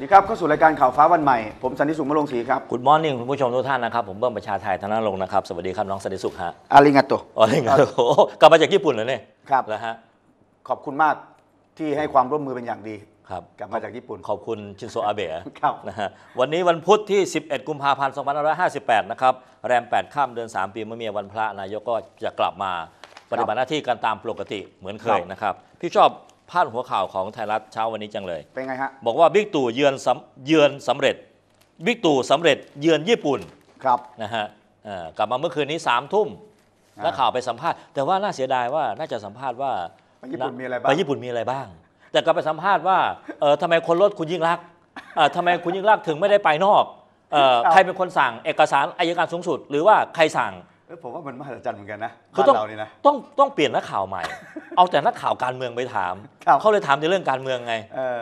วัสดีครับเข้าสู่รายการข่าวฟ้าวันใหม่ผมสันติสุขมะลงศรีครับคุณมอนน n i n คุณผู้ชมทุกท่านนะครับ ผมเบิ้มประชาไทยธนาลงค์นะครับสวัสดีครับ น้องสันติสุขฮะอาริงาโตอาริงาโอ้กลับมาจากญี่ปุ่นเหรอเนี่ยครับแล้วฮะขอบคุณมากที่ให้ความร่วมมือเป็นอย่างดีครับกลับมาจากญี่ปุ่นขอบคุณ ชินโซอาเบะครับนะฮะวันนี้วันพุธที่ 11 กุมภาพันธ์2558นะครับแรม8ข้ามเดือน3ปีเมื่อมีวันพระนายกก็จะกลับมาปฏิบัติหน้าที่กันตามปกติเหมือนเคยนะครับพี่ชอบพาดหัวข่าวของไทยรัฐเช้าวันนี้จังเลย เป็นไงฮะ บอกว่าบิ๊กตู่เยือนสำเยือนสำเร็จ บิ๊กตู่สำเร็จเยือนญี่ปุ่น ครับ นะฮะอ่กลับมาเมื่อคืนนี้สามทุ่มนักข่าวไปสัมภาษณ์ แต่ว่าน่าเสียดายว่าน่าจะสัมภาษณ์ว่า ไปญี่ปุ่นมีอะไรบ้างไปญี่ปุ่นมีอะไรบ้าง แต่กลับไปสัมภาษณ์ว่า เออทำไมคนรถคุณยิ่งรัก เอ่อทำไมคุณยิ่งรักถึงไม่ได้ไปนอก เอ่อ ใครเป็นคนสั่ง เอกสารอายการสูงสุด หรือว่าใครสั่งเออผมว่ามันมหัศจรรย์เหมือนกันนะบ้านเรานี่นะต้องต้องเปลี่ยนนักข่าวใหม่เอาแต่นักข่าวการเมืองไปถามเขาเลยถามในเรื่องการเมืองไง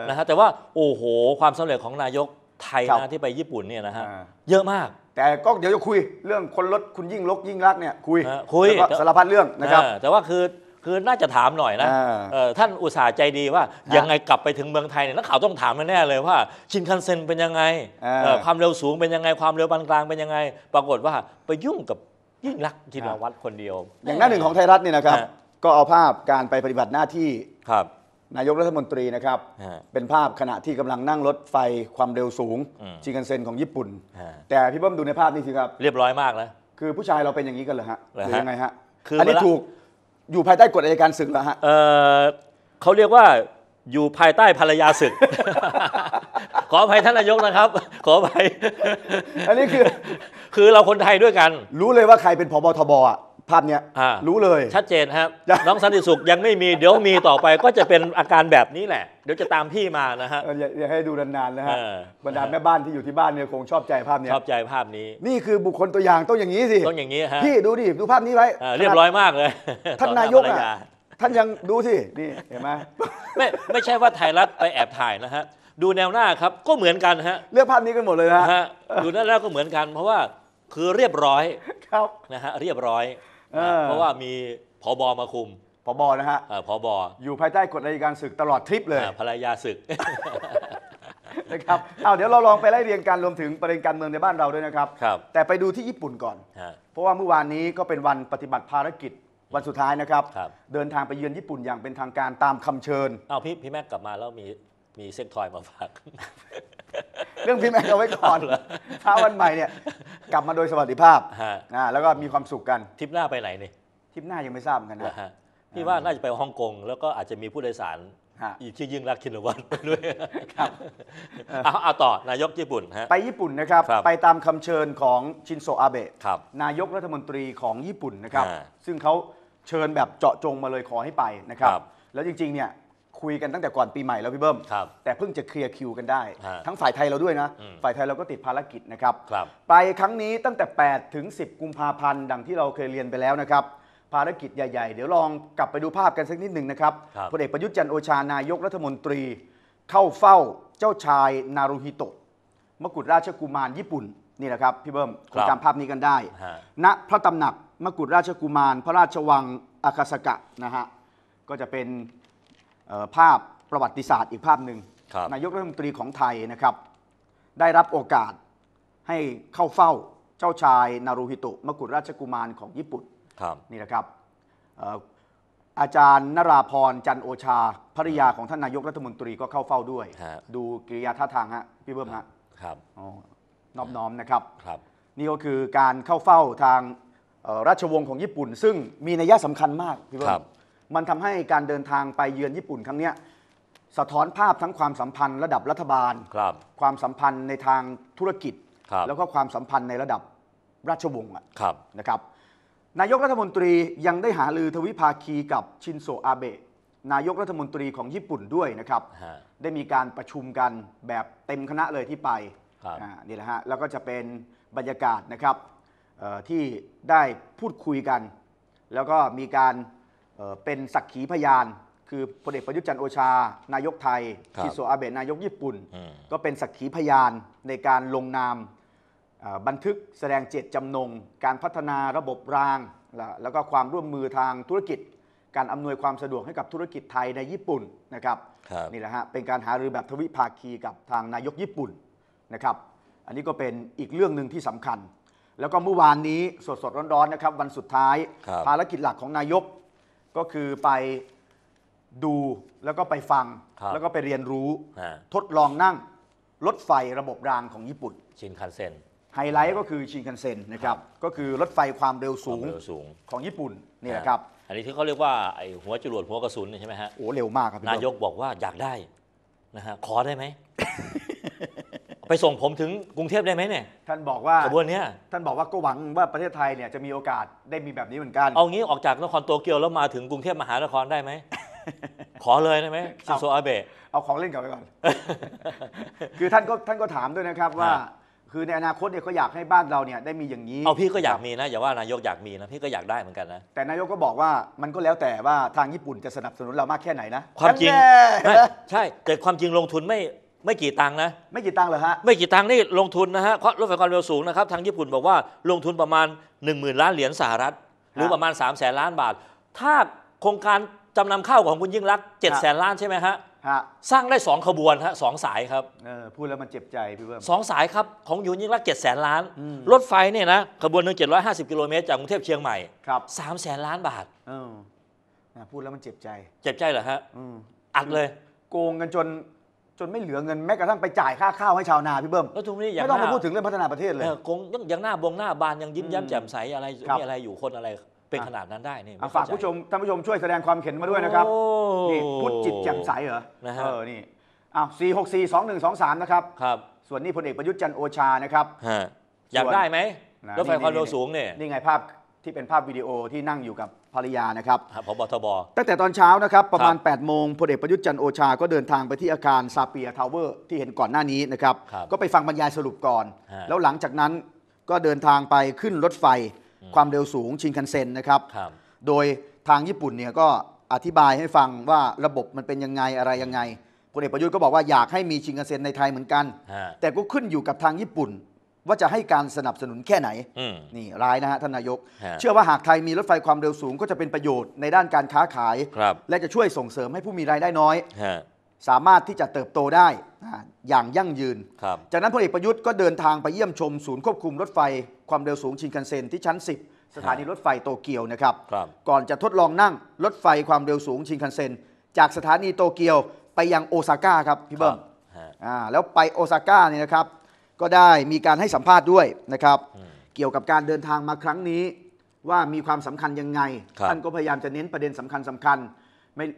นะฮะแต่ว่าโอ้โหความสำเร็จของนายกไทยนะที่ไปญี่ปุ่นเนี่ยนะฮะเยอะมาก แต่ก็เดี๋ยวจะคุยเรื่องคนลดคุณยิ่งลกยิ่งรักเนี่ยคุยคุยสารพัดเรื่องนะครับแต่ว่าคือคือน่าจะถามหน่อยนะท่านอุตสาห์ใจดีว่ายังไงกลับไปถึงเมืองไทยเนี่ยนักข่าวต้องถามแน่เลยว่า ชินคันเซ็นเป็นยังไงความเร็วสูงเป็นยังไงความเร็วปานกลางเป็นยังไง ปรากฏว่า ไปยุ่งกับยิ่งรักจินวัตรคนเดียว อย่างหน้าหนึ่งของไทยรัฐเนี่ยนะครับ ก็เอาภาพการไปปฏิบัติหน้าที่ ครับ นายกรัฐมนตรีนะครับ เป็นภาพขณะที่กำลังนั่งรถไฟความเร็วสูง ชิงกันเซ็นของญี่ปุ่น แต่พี่เบิ้มดูในภาพนี้สิครับ เรียบร้อยมากนะคือผู้ชายเราเป็นอย่างนี้กันเหรอฮะหรอือยังไงฮะ คืออันนี้ถูกอยู่ภายใต้กฎอัยการศึกเหรอฮะเออเขาเรียกว่าอยู่ภายใต้ภรรยาศึก ขออภัยท่านนายกนะครับ ขออภัยอันนี้คือคือเราคนไทยด้วยกัน รู้เลยว่าใครเป็นผบทบอ่ะภาพเนี้ยรู้เลยชัดเจนครับน้องสันติสุขยังไม่มีเดี๋ยวมีต่อไปก็จะเป็นอาการแบบนี้แหละเดี๋ยวจะตามพี่มานะฮะอย่าให้ดูนานๆนะฮะบรรดาแม่บ้านที่อยู่ที่บ้านเนี่ยคงชอบใจภาพเนี้ยชอบใจภาพนี้ นี่คือบุคคลตัวอย่างต้องอย่างนี้สิต้องอย่างนี้ฮะพี่ดูดิดูภาพนี้ไว้เรียบร้อยมากเลย ท่านนายกอ่ะท่านยังดูสินี่เห็นไหมไม่ไม่ใช่ว่าไทยรัฐไปแอบถ่ายนะฮะดูแนวหน้าครับก็เหมือนกันฮะเลือกภาพนี้กันหมดเลยนะฮะฮะดูแนวหน้าก็เหมือนกันเพราะว่าคือเรียบร้อยครับนะฮะเรียบร้อยเพราะว่ามีพบมาคุมพบนะฮะเออพบอยู่ภายใต้กฎในยการศึกตลอดทริปเลยภรรยาศึกนะครับเอาเดี๋ยวเราลองไปไล่เรียงกันรวมถึงประเด็นการเมืองในบ้านเราด้วยนะครับครับแต่ไปดูที่ญี่ปุ่นก่อนเพราะว่าเมื่อวานนี้ก็เป็นวันปฏิบัติภารกิจวันสุดท้ายนะครับรบเดินทางไปเยือนญี่ปุ่นอย่างเป็นทางการตามคำเชิญเอาพี่พี่แม็กกลับมาแล้วมีมีเซ็กทอยมาฝากเรื่องพี่แม็กเอาไว้ก่อนเช้าวันใหม่เนี่ยกลับมาโดยสวัสดิภาพอ่าแล้วก็มีความสุขกันทริปหน้าไปไหนเนี่ยทริปหน้ายังไม่ทราบกันนะพี่ว่าน่าจะไปฮ่องกงแล้วก็อาจจะมีผู้โดยสารอีกที่ยิ่งรักคินวันไปด้วยครับเอาเอาต่อนายกญี่ปุ่นฮะไปญี่ปุ่นนะครับ ไปตามคำเชิญของชินโซอาเบะนายกรัฐมนตรีของญี่ปุ่นนะครับซึ่งเขาเชิญแบบเจาะจงมาเลยขอให้ไปนะครับแล้วจริงๆเนี่ยคุยกันตั้งแต่ก่อนปีใหม่แล้ว พี่เบิ้ม แต่เพิ่งจะเคลียร์คิวกันได้ ทั้งฝ่ายไทยเราด้วยนะ ฝ่ายไทยเราก็ติดภารกิจนะครับรบไปครั้งนี้ตั้งแต่8ถึง10 กุมภาพันธ์ ดังที่เราเคยเรียนไปแล้วนะครับ ภารกิจใหญ่ ๆ เดี๋ยวลองกลับไปดูภาพกันสักนิดหนึ่งนะครับรพลเอกประยุทธ์จันทร์โอชา นายกรัฐมนตรี เข้าเฝ้าเจ้าชายนารูฮิโตะมกุฎราชกุมารญี่ปุ่นนี่แหละครับพี่เบิ้มคงคจำภาพนี้กันได้นะณพระตำหนักมกุฎราชกุมาร พระราชวังอากาสกะนะฮะก็จะเป็นภาพประวัติศาสตร์อีกภาพหนึ่งนายกรัฐมนตรีของไทยนะครับ ได้รับโอกาสให้เข้าเฝ้าเจ้าชายนารูฮิโตะมกุฎราชกุมารของญี่ปุ่นนี่นะครับอาจารย์นราพรจันโอชาภริยาของท่านนายกรัฐมนตรีก็เข้าเฝ้าด้วย ดูกิริยาท่าทางฮะพี่เบิ้มฮะครับนอบน้อมนะครับครับ นี่ก็คือการเข้าเฝ้าทางราชวงศ์ของญี่ปุ่น ซึ่งมีนัยสำคัญมากพี่เบิ้มมันทำให้การเดินทางไปเยือนญี่ปุ่น ครั้งนี้สะท้อนภาพทั้งความสัมพันธ์ระดับรัฐบาล ครับ ความสัมพันธ์ในทางธุรกิจ ครับ แล้วก็ความสัมพันธ์ในระดับราชวงศ์อะครับ นะครับ นายกรัฐมนตรียังได้หาลือทวิภาคีกับชินโซอาเบะนายกรัฐมนตรีของญี่ปุ่นด้วยนะครับ ได้มีการประชุมกันแบบเต็มคณะเลยที่ไปครับนี่แหละฮะ แล้วก็จะเป็นบรรยากาศนะครับที่ได้พูดคุยกัน แล้วก็มีการเป็นสักขีพยานคือพลเอกประยุทธ์จันโอชานายกไทยชิโซอาเบะนายกญี่ปุ่น ก็เป็นสักขีพยานในการลงนามบันทึกแสดงเจตจำนงการพัฒนาระบบราง แล้วก็ความร่วมมือทางธุรกิจ การอำนวยความสะดวกให้กับธุรกิจไทยในญี่ปุ่นนะครับรบนี่แหละฮะเป็นการหารือแบบทวิภาคีกับทางนายกญี่ปุ่นนะครับอันนี้ก็เป็นอีกเรื่องหนึ่งที่สำคัญ แล้วก็เมื่อวานนี้สดๆ ร้อนๆนะครับวันสุดท้ายภารกิจหลักของนายกก็คือไปดูแล้วก็ไปฟัง แล้วก็ไปเรียนรู้ ทดลองนั่งรถไฟระบบรางของญี่ปุ่น ชินคันเซ็นไฮไลท์ก็คือชินคันเซ็นนะครับก็คือรถไฟความเร็วสูสงของญี่ปุ่นนี่แหละครับอันนี้ที่เขาเรียกว่าไอ้หัวจรวดหัวกระสุนใช่ไหมฮะโอ้เร็วมากครับ นายกบอกว่าอยากได้นะฮะขอได้ไหมไปส่งผมถึงกรุงเทพได้ไหมเนี่ย ท่านบอกว่าขบวนเนี้ย ท่านบอกว่าก็หวังว่าประเทศไทยเนี่ยจะมีโอกาสได้มีแบบนี้เหมือนกัน เอางี้ออกจากนครโตเกียวแล้วมาถึงกรุงเทพมหานครได้ไหมขอเลยได้ไหมชิโซอาเบะ เอาของเล่นกลับไปก่อน คือท่านก็ท่านก็ถามด้วยนะครับว่า คือในอนาคตเนี่ยเขาอยากให้บ้านเราเนี่ยได้มีอย่างนี้ เอาพี่ก็อยากมีนะ อย่าว่านายกอยากมีนะ พี่ก็อยากได้เหมือนกันนะ แต่นายกก็บอกว่ามันก็แล้วแต่ว่าทางญี่ปุ่นจะสนับสนุนเรามากแค่ไหนนะ ความจริงใช่แต่ความจริงลงทุนไม่ไม่กี่ตังค์นะ ไม่กี่ตังค์เหรอฮะ ไม่กี่ตังค์นี่ลงทุนนะฮะเพราะรถไฟความเร็วสูงนะครับ ทางญี่ปุ่นบอกว่าลงทุนประมาณ 10,000ล้านเหรียญสหรัฐ หรือประมาณ 3 0 0แสนล้านบาท ถ้า โครงการจำนำข้าวของคุณยิ่งรัก 7 0 0แสนล้านใช่ไหมฮะสร้างได้ 2 ขบวนฮะสองสายครับพูดแล้วมันเจ็บใจพี่เบิ้มสองสายครับของยูนยิ่งรักจ็ดแสนล้าน รถไฟเนี่ยนะขบวนหนึ่งสิบกิโลเมตร จากกรุงเทพเชียงใหม่ครับสามแสนล้านบาทพูดแล้วมันเจ็บใจเจ็บใจเหรอฮะอัดเลยโกงกันจนจนไม่เหลือเงินแม้กระทั่งไปจ่ายค่าข้าวให้ชาวนาพี่เบิ้มแล้วทุกนี้ยงไม่ต้องมาพูดถึงเรื่องพัฒนาประเทศเลยคงยังยังหน้าบงหน้าบานยังยิ้มแย้มแจ่มใส อะไรมีอะไรอยู่คนอะไร เป็นขนาดนั้นได้นี่ฝากผู้ชมท่านผู้ชมช่วยแสดงความเห็นมาด้วยนะครับนี่พุทธจิตแจ่มใสเหรอนะฮะเออนี่อ้าวสี่หกสี่สองหนึ่งสองสามนะครับครับ ส่วนนี้พลเอกประยุทธ์จันโอชานะครับอยากได้ไหมรถไฟความเร็วสูงเนี่ยนี่ไงภาพที่เป็นภาพวิดีโอที่นั่งอยู่กับภรรยานะครับพบทบตั้งแต่ตอนเช้านะครับประมาณ8โมงพลเอกประยุทธ์จันโอชาก็เดินทางไปที่อาคารซาเปียทาวเวอร์ที่เห็นก่อนหน้านี้นะครับ ก็ไปฟังบรรยายสรุปก่อน แล้วหลังจากนั้นก็เดินทางไปขึ้นรถไฟความเร็วสูงชินคันเซ็นนะครับโดยทางญี่ปุ่นเนี่ยก็อธิบายให้ฟังว่าระบบมันเป็นยังไงอะไรยังไงพลเอกประยุทธ์ก็บอกว่าอยากให้มีชิงคันเซ็นในไทยเหมือนกัน แต่ก็ขึ้นอยู่กับทางญี่ปุ่นว่าจะให้การสนับสนุนแค่ไหน นี่ร้ายนะฮะท่านนายก เชื่อว่าหากไทยมีรถไฟความเร็วสูงก็จะเป็นประโยชน์ในด้านการค้าขาย และจะช่วยส่งเสริมให้ผู้มีรายได้น้อย สามารถที่จะเติบโตได้ อย่างยั่งยืน จากนั้นพลเอกประยุทธ์ก็เดินทางไปเยี่ยมชม ศูนย์ควบคุมรถไฟความเร็วสูงชินคันเซ็นที่ชั้น 10 สถานีรถไฟโตเกียวนะครับ ก่อนจะทดลองนั่งรถไฟความเร็วสูงชินคันเซ็นจากสถานีโตเกียวไปยังโอซาก้าครับพี่เบิ้มแล้วไปโอซาก้าเนี่ยนะครับก็ได้มีการให้สัมภาษณ์ด้วยนะครับ เกี่ยวกับการเดินทางมาครั้งนี้ว่ามีความสำคัญยังไงท่านก็พยายามจะเน้นประเด็นสำคัญสำคัญ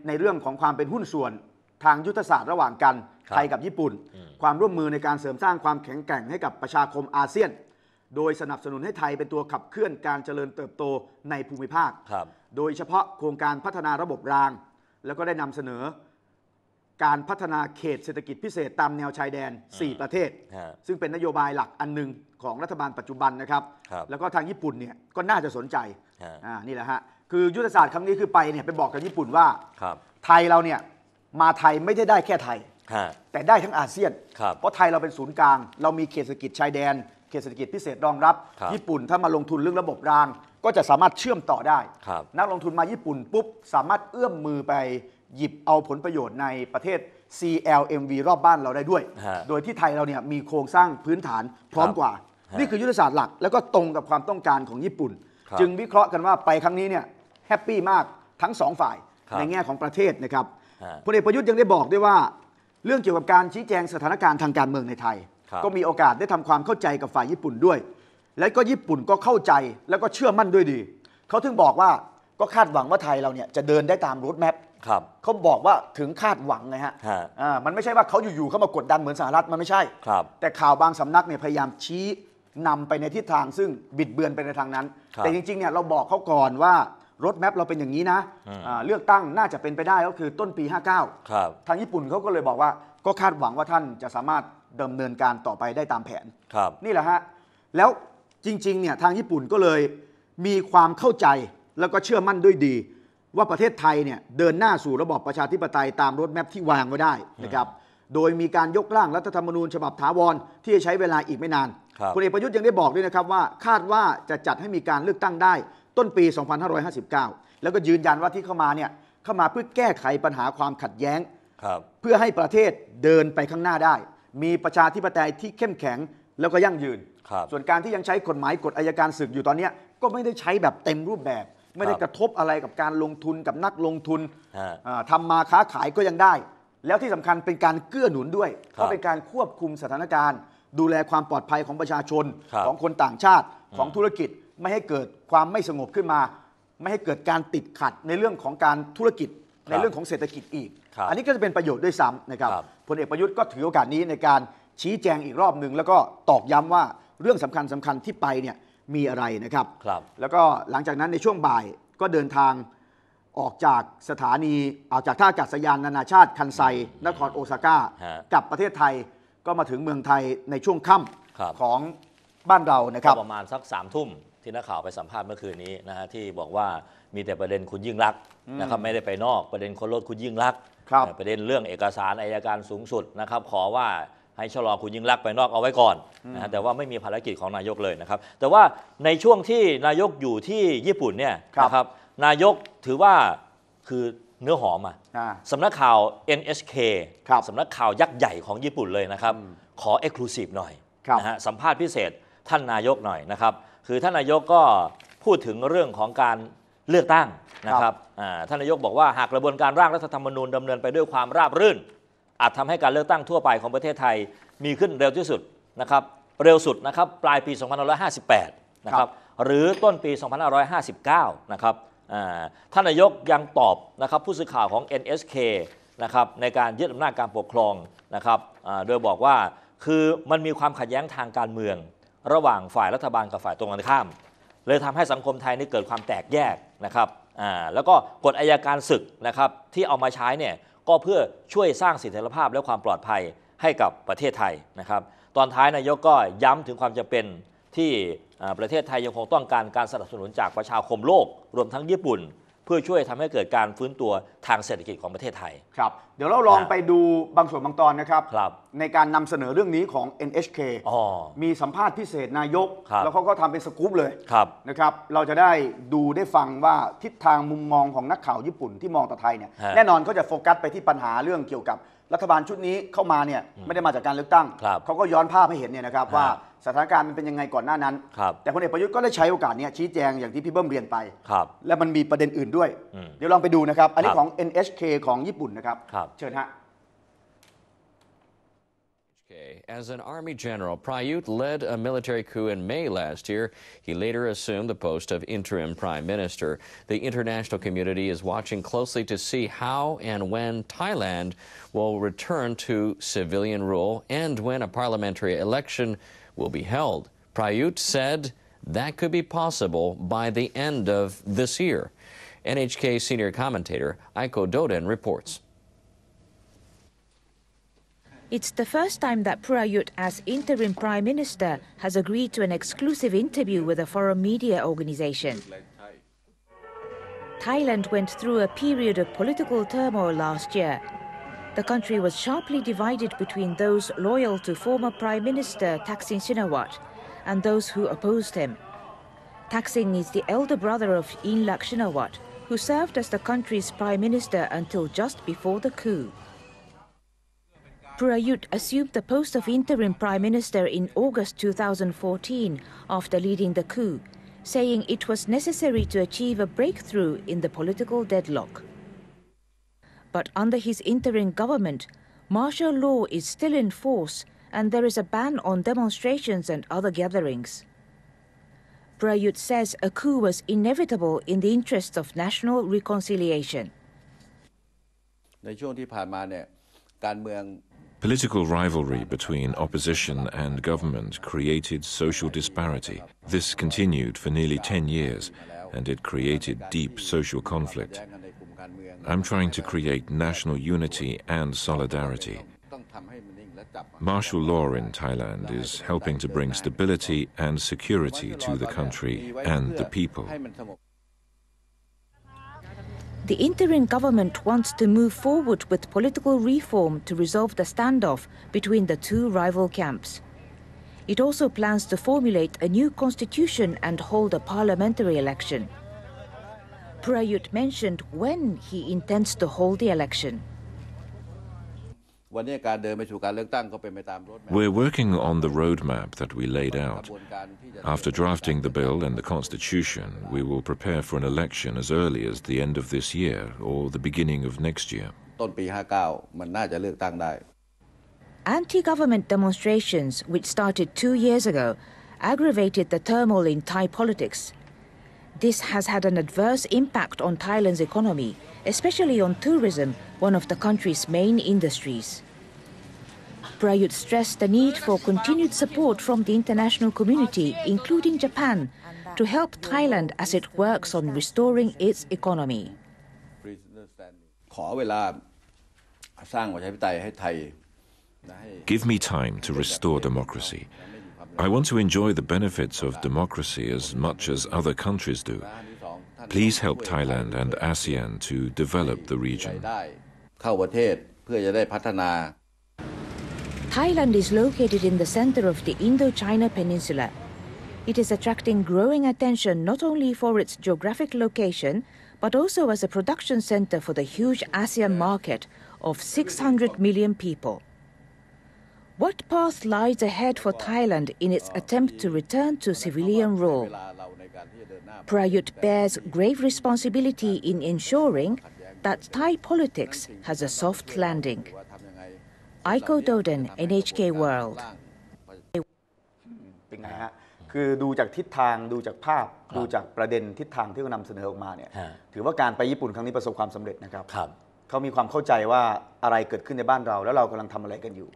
ในเรื่องของความเป็นหุ้นส่วน ทางยุทธศาสตร์ระหว่างกันไทยกับญี่ปุ่น ความร่วมมือในการเสริมสร้างความแข็งแกร่งให้กับประชาคมอาเซียน โดยสนับสนุนให้ไทยเป็นตัวขับเคลื่อนการเจริญเติบโตในภูมิภาคโดยเฉพาะโครงการพัฒนาระบบราง แล้วก็ได้นำเสนอการพัฒนาเขตเศรษฐกิจพิเศษตามแนวชายแดน 4 ประเทศ ซึ่งเป็นนโยบายหลักอันหนึ่งของรัฐบาลปัจจุบันนะครับรบแล้วก็ทางญี่ปุ่นเนี่ยก็น่าจะสนใจนี่แหละฮะ คือยุทธศาสตร์ครั้งนี้คือไปเนี่ยไปบอกกับญี่ปุ่นว่า ไทยเราเนี่ย มาไทยไม่ได้ได้แค่ไทย แต่ได้ทั้งอาเซียน เพราะไทยเราเป็นศูนย์กลาง เรามีเขตเศรษฐกิจชายแดนเขตเศรษฐกิจพิเศษรองรับรบญี่ปุ่นถ้ามาลงทุนเรื่องระบบรางก็จะสามารถเชื่อมต่อได้ นักลงทุนมาญี่ปุ่นปุ๊บสามารถเอื้อมมือไปหยิบเอาผลประโยชน์ในประเทศ CLMV รอบบ้านเราได้ด้วย โดยที่ไทยเราเนี่ยมีโครงสร้างพื้นฐานพร้อมกว่า นี่คือยุทธศาสตร์หลักแล้วก็ตรงกับความต้องการของญี่ปุ่น จึงวิเคราะห์กันว่าไปครั้งนี้เนี่ยแฮปปี้มากทั้งสองฝ่ายในแง่ของประเทศนะครับพลเอกประยุทธ์ยังได้บอกด้วยว่า เรื่องเกี่ยวกับการชี้แจงสถานการณ์ทางการเมืองในไทย ก็มีโอกาสได้ทำความเข้าใจกับฝ่ายญี่ปุ่นด้วย และก็ญี่ปุ่นก็เข้าใจแล้วก็เชื่อมั่นด้วยดี เขาถึงบอกว่าก็คาดหวังว่าไทยเราเนี่ยจะเดินได้ตามรูทแมพครับเขาบอกว่าถึงคาดหวังไงฮะฮะอ่ามันไม่ใช่ว่าเขาอยู่ๆเข้ามากดดันเหมือนสหรัฐมันไม่ใช่ครับ แต่ข่าวบางสำนักเนี่ยพยายามชี้นำไปในทิศทางซึ่งบิดเบือนไปในทางนั้น แต่จริง ๆเนี่ยเราบอกเขาก่อนว่ารถแมพเราเป็นอย่างนี้นะ เลือกตั้งน่าจะเป็นไปได้ก็คือต้นปี 59 ครับ ทางญี่ปุ่นเขาก็เลยบอกว่าก็คาดหวังว่าท่านจะสามารถดำเนินการต่อไปได้ตามแผนครับนี่แหละฮะ แล้วจริงๆเนี่ยทางญี่ปุ่นก็เลยมีความเข้าใจแล้วก็เชื่อมั่นด้วยดีว่าประเทศไทยเนี่ย เดินหน้าสู่ระบอบประชาธิปไตยตามรถแมพที่วางไว้ได้ นะครับ โดยมีการยกร่างรัฐธรรมนูญฉบับถาวร ที่จะใช้เวลาอีกไม่นาน คุณเอกประยุทธ์ยังได้บอกด้วยนะครับว่าคาดว่าจะจัดให้มีการเลือกตั้งได้ ต้นปี 2559 แล้วก็ยืนยันว่าที่เข้ามาเนี่ย เข้ามาเพื่อแก้ไขปัญหาความขัดแย้งเพื่อให้ประเทศเดินไปข้างหน้าได้ มีประชาธิปไตยที่เข้มแข็งแล้วก็ยั่งยืนส่วนการที่ยังใช้กฎหมายกฎอายการศึกอยู่ตอนนี้ก็ไม่ได้ใช้แบบเต็มรูปแบบไม่ได้กระทบอะไรกับการลงทุนกับนักลงทุนทำมาค้าขายก็ยังได้ แล้วที่สำคัญเป็นการเกื้อหนุนด้วยเพราะเป็นการควบคุมสถานการณ์ ดูแลความปลอดภัยของประชาชน ของคนต่างชาติของธุรกิจไม่ให้เกิดความไม่สงบขึ้นมา ไม่ให้เกิดการติดขัดในเรื่องของการธุรกิจในเรื่องของเศรษฐกิจอีก อันนี้ก็จะเป็นประโยชน์ด้วยซ้ำนะครับพลเอกประยุทธ์ก็ถือโอกาสนี้ในการชี้แจงอีกรอบหนึ่งแล้วก็ตอกย้ำว่าเรื่องสำคัญสำคัญที่ไปเนี่ยมีอะไรนะครับครับ แล้วก็หลังจากนั้นในช่วงบ่ายก็เดินทางออกจากสถานี ออกจากท่าอากาศยานนานาชาติคันไซนครโอซาก้ากลับประเทศไทยก็มาถึงเมืองไทยในช่วงค่ำของบ้านเรานะครับประมาณสักสามทุ่ม ที่นักข่าวไปสัมภาษณ์เมื่อคืนนี้นะฮะที่บอกว่ามีแต่ประเด็นคุณยิ่งรักนะครับ ไม่ได้ไปนอกประเด็นคนรถคุณยิ่งรักรประเด็นเรื่องเอกสารอายการสูงสุดนะครับ ขอว่าให้ชะลอคุณยิ่งรักไปนอกเอาไว้ก่อนนะฮะแต่ว่าไม่มีภารกิจของนายกเลยนะครับแต่ว่าในช่วงที่นายกอยู่ที่ญี่ปุ่นเนี่ยนะครับนายกถือว่าคือเนื้อหอมอ่ะสำนักข่าว NHK ครับสำนักข่าวยักษ์ใหญ่ของญี่ปุ่นเลยนะครับขอกซ์คลูซีฟหน่อยนะฮะสัมภาษณ์พิเศษท่านนายกหน่อยนะครับคือท่านนายกก็พูดถึงเรื่องของการเลือกตั้งนะครับท่านนายกบอกว่าหากกระบวนการร่างรัฐธรรมนูญดำเนินไปด้วยความราบรื่นอาจทำให้การเลือกตั้งทั่วไปของประเทศไทยมีขึ้นเร็วที่สุดนะครับเร็วสุดนะครับปลายปี 2558 นะครับหรือต้นปี 2559 นะครับท่านนายกยังตอบนะครับผู้สื่อข่าวของ NSK นะครับในการยึดอำนาจการปกครองนะครับโดยบอกว่าคือมันมีความขัดแย้งทางการเมือง ระหว่างฝ่ายรัฐบาลกับฝ่ายตรงกันข้าม เลยทำให้สังคมไทยนี่เกิดความแตกแยกนะครับแล้วก็กฎอายการศึกนะครับที่เอามาใช้เนี่ยก็เพื่อช่วยสร้างสิทธรภาพและความปลอดภัยให้กับประเทศไทยนะครับตอนท้ายนายกก็ย้ำถึงความจำเป็นที่ประเทศไทยยังคงต้องการการสนับสนุนจากประชาคมโลก รวมทั้งญี่ปุ่นพื่อช่วยทำให้เกิดการฟื้นตัวทางเศรษฐกิจของประเทศไทย ครับ เดี๋ยวเราลองไปดูบางส่วนบางตอนนะครับรบในการนำเสนอเรื่องนี้ของ NHK มีสัมภาษณ์พิเศษนายก แล้วเขาก็ทำเป็นสกู๊ปเลยนะครับ เราจะได้ดูได้ฟังว่าทิศทางมุมมองของนักข่าวญี่ปุ่นที่มองต่อไทยเนี่ยแน่นอนเขาจะโฟกัสไปที่ปัญหาเรื่องเกี่ยวกับรัฐบาลชุดนี้เข้ามาเนี่ยไม่ได้มาจากการเลือกตั้งเขาก็ย้อนภาพให้เห็นเนี่ยนะครับว่าสถานการณ์มันเป็นยังไงก่อนหน้านั้น แต่พลเอกประยุทธ์ก็ได้ใช้โอกาสนี้ชี้แจงอย่างที่พี่เบิ้มเรียนไป และมันมีประเด็นอื่นด้วย เดี๋ยวลองไปดูนะครับ อันนี้ของ NHK ของญี่ปุ่นนะครับรบเชิญฮะ k a As an army general, Prayut led a military coup in May last year. He later assumed the post of interim prime minister. The international community is watching closely to see how and when Thailand will return to civilian rule and when a parliamentary election will be held. Prayut said that could be possible by the end of this year. NHK senior commentator Aiko Doden reports. It's the first time that Prayut, as interim prime minister, has agreed to an exclusive interview with a foreign media organization. Thailand went through a period of political turmoil last year the country was sharply divided between those loyal to former Prime Minister Thaksin Shinawat and those who opposed him. Thaksin is the elder brother of Inlak Shinawat, who served as the country's prime minister until just before the coup. Prayut assumed the post of interim prime minister in August 2014 after leading the coup, saying it was necessary to achieve a breakthrough in the political deadlock. But under his interim government, martial law is still in force and there is a ban on demonstrations and other gatherings. Prayut says a coup was inevitable in the interest of national reconciliation. Political rivalry between opposition and government created social disparity. This continued for nearly 10 years, and it created deep social conflict. I'm trying to create national unity and solidarity. Martial law in Thailand is helping to bring stability and security to the country and the people. The interim government wants to move forward with political reform to resolve the standoff between the two rival camps. It also plans to formulate a new constitution and hold a parliamentary election. Prayut mentioned when he intends to hold the election. We're working on the roadmap that we laid out. After drafting the bill and the constitution, we will prepare for an election as early as the end of this year or the beginning of next year. Anti government demonstrations, which started two years ago, aggravated the turmoil in Thai politics this has had an adverse impact on Thailand's economy, especially on tourism, one of the country's main industries. Prayut stressed the need for continued support from the international community, including Japan, to help Thailand as it works on restoring its economy. Give me time to restore democracy I want to enjoy the benefits of democracy as much as other countries do. Please help Thailand and ASEAN to develop the region. Thailand is located in the center of the Indochina Peninsula. It is attracting growing attention not only for its geographic location, but also as a production center for the huge ASEAN market of 600 million people. What path lies ahead for Thailand in its attempt to return to civilian rule? Prayut bears grave responsibility in ensuring that Thai politics has a soft landing. Aiko Doden, NHK World. เป็นไงฮะคือดูจากทิศทางดูจากภาพ ดูจากประเด็นทิศทางที่เขานำเสนอออกมาเนี่ยถือว่าการไปญี่ปุ่นครั้งนี้ประสบความสำเร็จนะครับเขามีความเข้าใจว่าอะไรเกิดขึ้นในบ้านเรา แล้วเรากำลังทำอะไรกันอยู่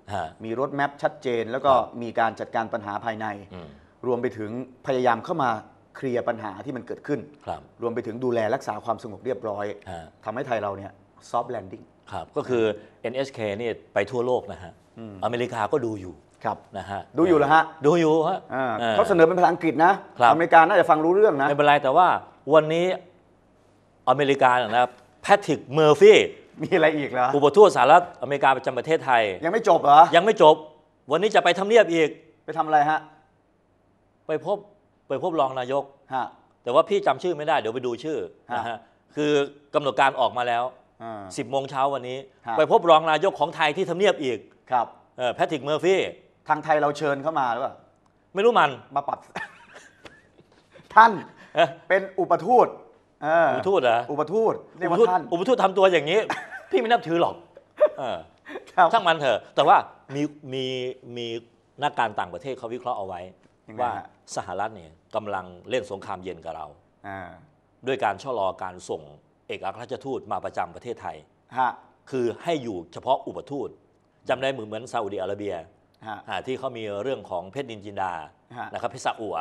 มีรถแมพชัดเจน แล้วก็มีการจัดการปัญหาภายใน รวมไปถึงพยายามเข้ามาเคลียร์ปัญหาที่มันเกิดขึ้นครับรวมไปถึงดูแลรักษาความสงบเรียบร้อยทํทำให้ไทยเราเนี่ยซอฟต์แลนดิ้งครับก็คือ NHK เนี่ยไปทั่วโลกนะฮะ อเมริกาก็ดูอยู่ครับนะฮะดูอยู่เหรอฮะดูอยู่ฮะเขาเสนอเป็นภาษาอังกฤษนะอเมริกาน่าจะฟังรู้เรื่องนะไม่เป็นไรแต่ว่าวันนี้อเมริกาเนนะครับแพทริกเมอร์ฟี่มีอะไรอีกเหรออุปทูตสหรัฐอเมริกาประจำประเทศไทย ยังไม่จบเหรอยังไม่จบ วันนี้จะไปทำเนียบอีก ไปทำอะไรฮะไปพบไปพบรองนายกฮะแต่ว่าพี่จำชื่อไม่ได้เดี๋ยวไปดูชื่อนะฮะคือกำหนดการออกมาแล้วสิบโมงเช้าวันนี้ ไปพบรองนายกของไทยที่ทำเนียบอีกครับแพทริกเมอร์ฟี่ทางไทยเราเชิญเข้ามาหรือเปล่าไม่รู้มันมาปรับท่าน เป็นอุปทูตอุปทูตเหรออุปทูตเรียกว่าท่านอุปทูตทำตัวอย่างนี้ พี่ไม่นับถือหรอกเออัช่างมันเถอะแต่ว่า มีมีมีนักการต่างประเทศเขาวิเคราะห์เอาไว้ ว่าสหรัฐเนี่ยกำลังเล่นสงครามเย็นกับเรา ด้วยการชะลอการส่งเอกอัครราชทูตมาประจำประเทศไทย คือให้อยู่เฉพาะอุปทูตจำได้เหมือนเหมือนซาอุดีอาระเบีย ที่เขามีเรื่องของเพชรนินจินดานะครับพิซาอัว